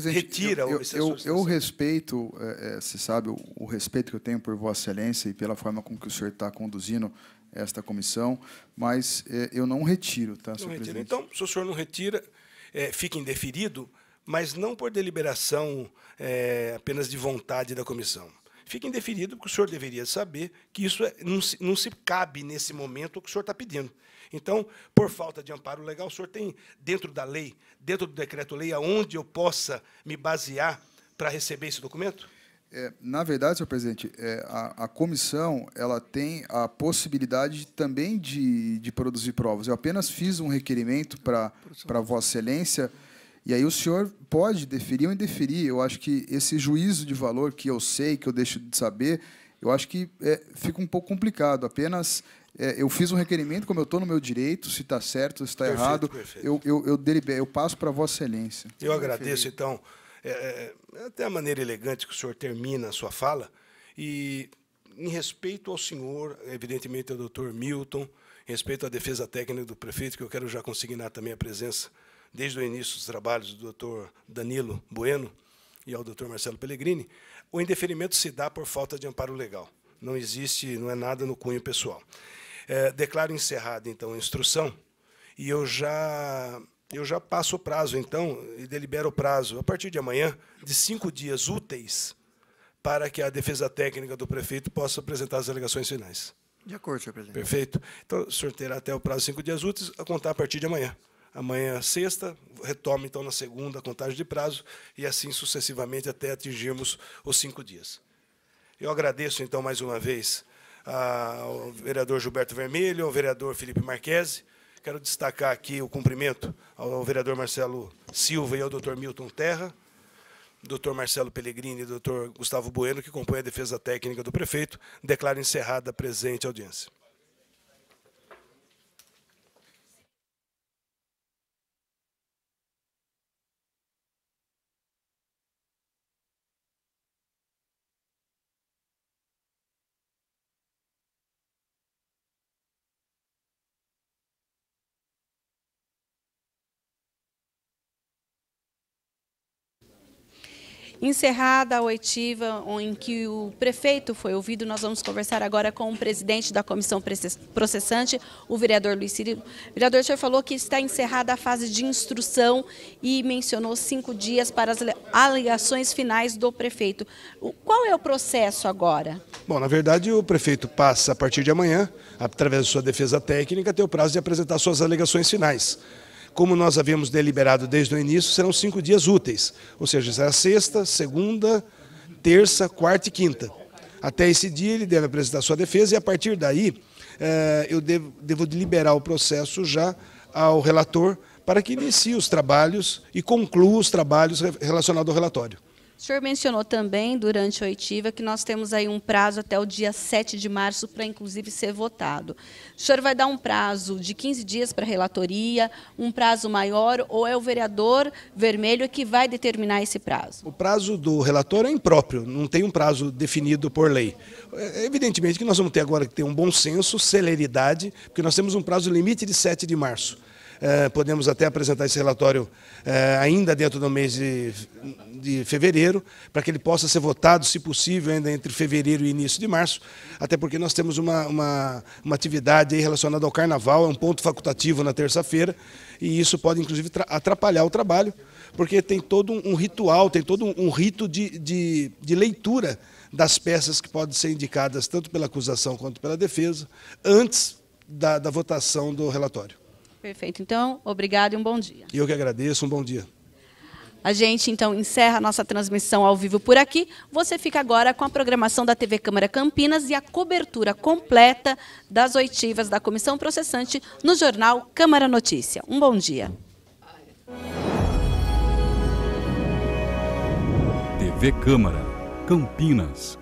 re retira eu, eu, é eu, eu respeito, é, é, você sabe, o, o, respeito que eu tenho por Vossa Excelência e pela forma com que o senhor está conduzindo esta comissão, mas é, eu não retiro, tá, não senhor retiro. presidente? Então, se o senhor não retira, é, fica indeferido, mas não por deliberação é, apenas de vontade da comissão fica indeferido, porque o senhor deveria saber que isso é, não se, não se cabe nesse momento o que o senhor está pedindo. Então, por falta de amparo legal, o senhor tem, dentro da lei, dentro do decreto-lei, aonde eu possa me basear para receber esse documento? É, na verdade, senhor presidente, é, a, a, comissão ela tem a possibilidade também de, de produzir provas. Eu apenas fiz um requerimento para Vossa Excelência e aí o senhor pode deferir ou indeferir. Eu acho que esse juízo de valor que eu sei, que eu deixo de saber, eu acho que é, fica um pouco complicado. Apenas é, eu fiz um requerimento, como eu estou no meu direito, se está certo, se está errado, perfeito. Eu, eu, eu, eu passo para Vossa Excelência. Eu agradeço, então, é, é, até a maneira elegante que o senhor termina a sua fala. E, em respeito ao senhor, evidentemente, ao doutor Milton, em respeito à defesa técnica do prefeito, que eu quero já consignar também a presença desde o início dos trabalhos do Dr. Danilo Bueno e ao Dr. Marcelo Pellegrini, o indeferimento se dá por falta de amparo legal. Não existe, não é nada no cunho pessoal. É, declaro encerrada, então, a instrução, e eu já, eu já passo o prazo, então, e delibero o prazo, a partir de amanhã, de cinco dias úteis para que a defesa técnica do prefeito possa apresentar as alegações finais. De acordo, senhor presidente. Perfeito. Então, o senhor terá até o prazo de cinco dias úteis, a contar a partir de amanhã amanhã sexta, retoma então na segunda a contagem de prazo e assim sucessivamente até atingirmos os cinco dias. Eu agradeço então mais uma vez ao vereador Gilberto Vermelho, ao vereador Felipe Marquese. Quero destacar aqui o cumprimento ao vereador Marcelo Silva e ao doutor Milton Terra, doutor Marcelo Pellegrini e doutor Gustavo Bueno, que compõem a defesa técnica do prefeito. Declaro encerrada a presente audiência. Encerrada a oitiva em que o prefeito foi ouvido, nós vamos conversar agora com o presidente da comissão processante, o vereador Luiz Cirilo. O vereador, o senhor falou que está encerrada a fase de instrução e mencionou cinco dias para as alegações finais do prefeito. Qual é o processo agora? Bom, na verdade o prefeito passa a partir de amanhã, através de sua defesa técnica, ter o prazo de apresentar suas alegações finais como nós havíamos deliberado desde o início, serão cinco dias úteis. Ou seja, será sexta, segunda, terça, quarta e quinta. Até esse dia ele deve apresentar sua defesa e a partir daí eh, eu devo, deliberar o processo já ao relator para que inicie os trabalhos e conclua os trabalhos relacionados ao relatório. O senhor mencionou também, durante a oitiva, que nós temos aí um prazo até o dia 7 de março para, inclusive, ser votado. O senhor vai dar um prazo de 15 dias para a relatoria, um prazo maior, ou é o vereador vermelho que vai determinar esse prazo? O prazo do relator é impróprio, não tem um prazo definido por lei. É, é evidentemente que nós vamos ter agora que ter um bom senso, celeridade, porque nós temos um prazo limite de 7 de março. Eh, podemos até apresentar esse relatório eh, ainda dentro do mês de, de fevereiro, para que ele possa ser votado, se possível, ainda entre fevereiro e início de março, até porque nós temos uma, uma, uma atividade relacionada ao carnaval, é um ponto facultativo na terça-feira, e isso pode, inclusive, atrapalhar o trabalho, porque tem todo um ritual, tem todo um rito de, de, de leitura das peças que podem ser indicadas tanto pela acusação quanto pela defesa, antes da, da votação do relatório. Perfeito. Então, obrigado e um bom dia. Eu que agradeço, um bom dia. A gente então encerra a nossa transmissão ao vivo por aqui. Você fica agora com a programação da TV Câmara Campinas e a cobertura completa das oitivas da comissão processante no jornal Câmara Notícia. Um bom dia. TV Câmara Campinas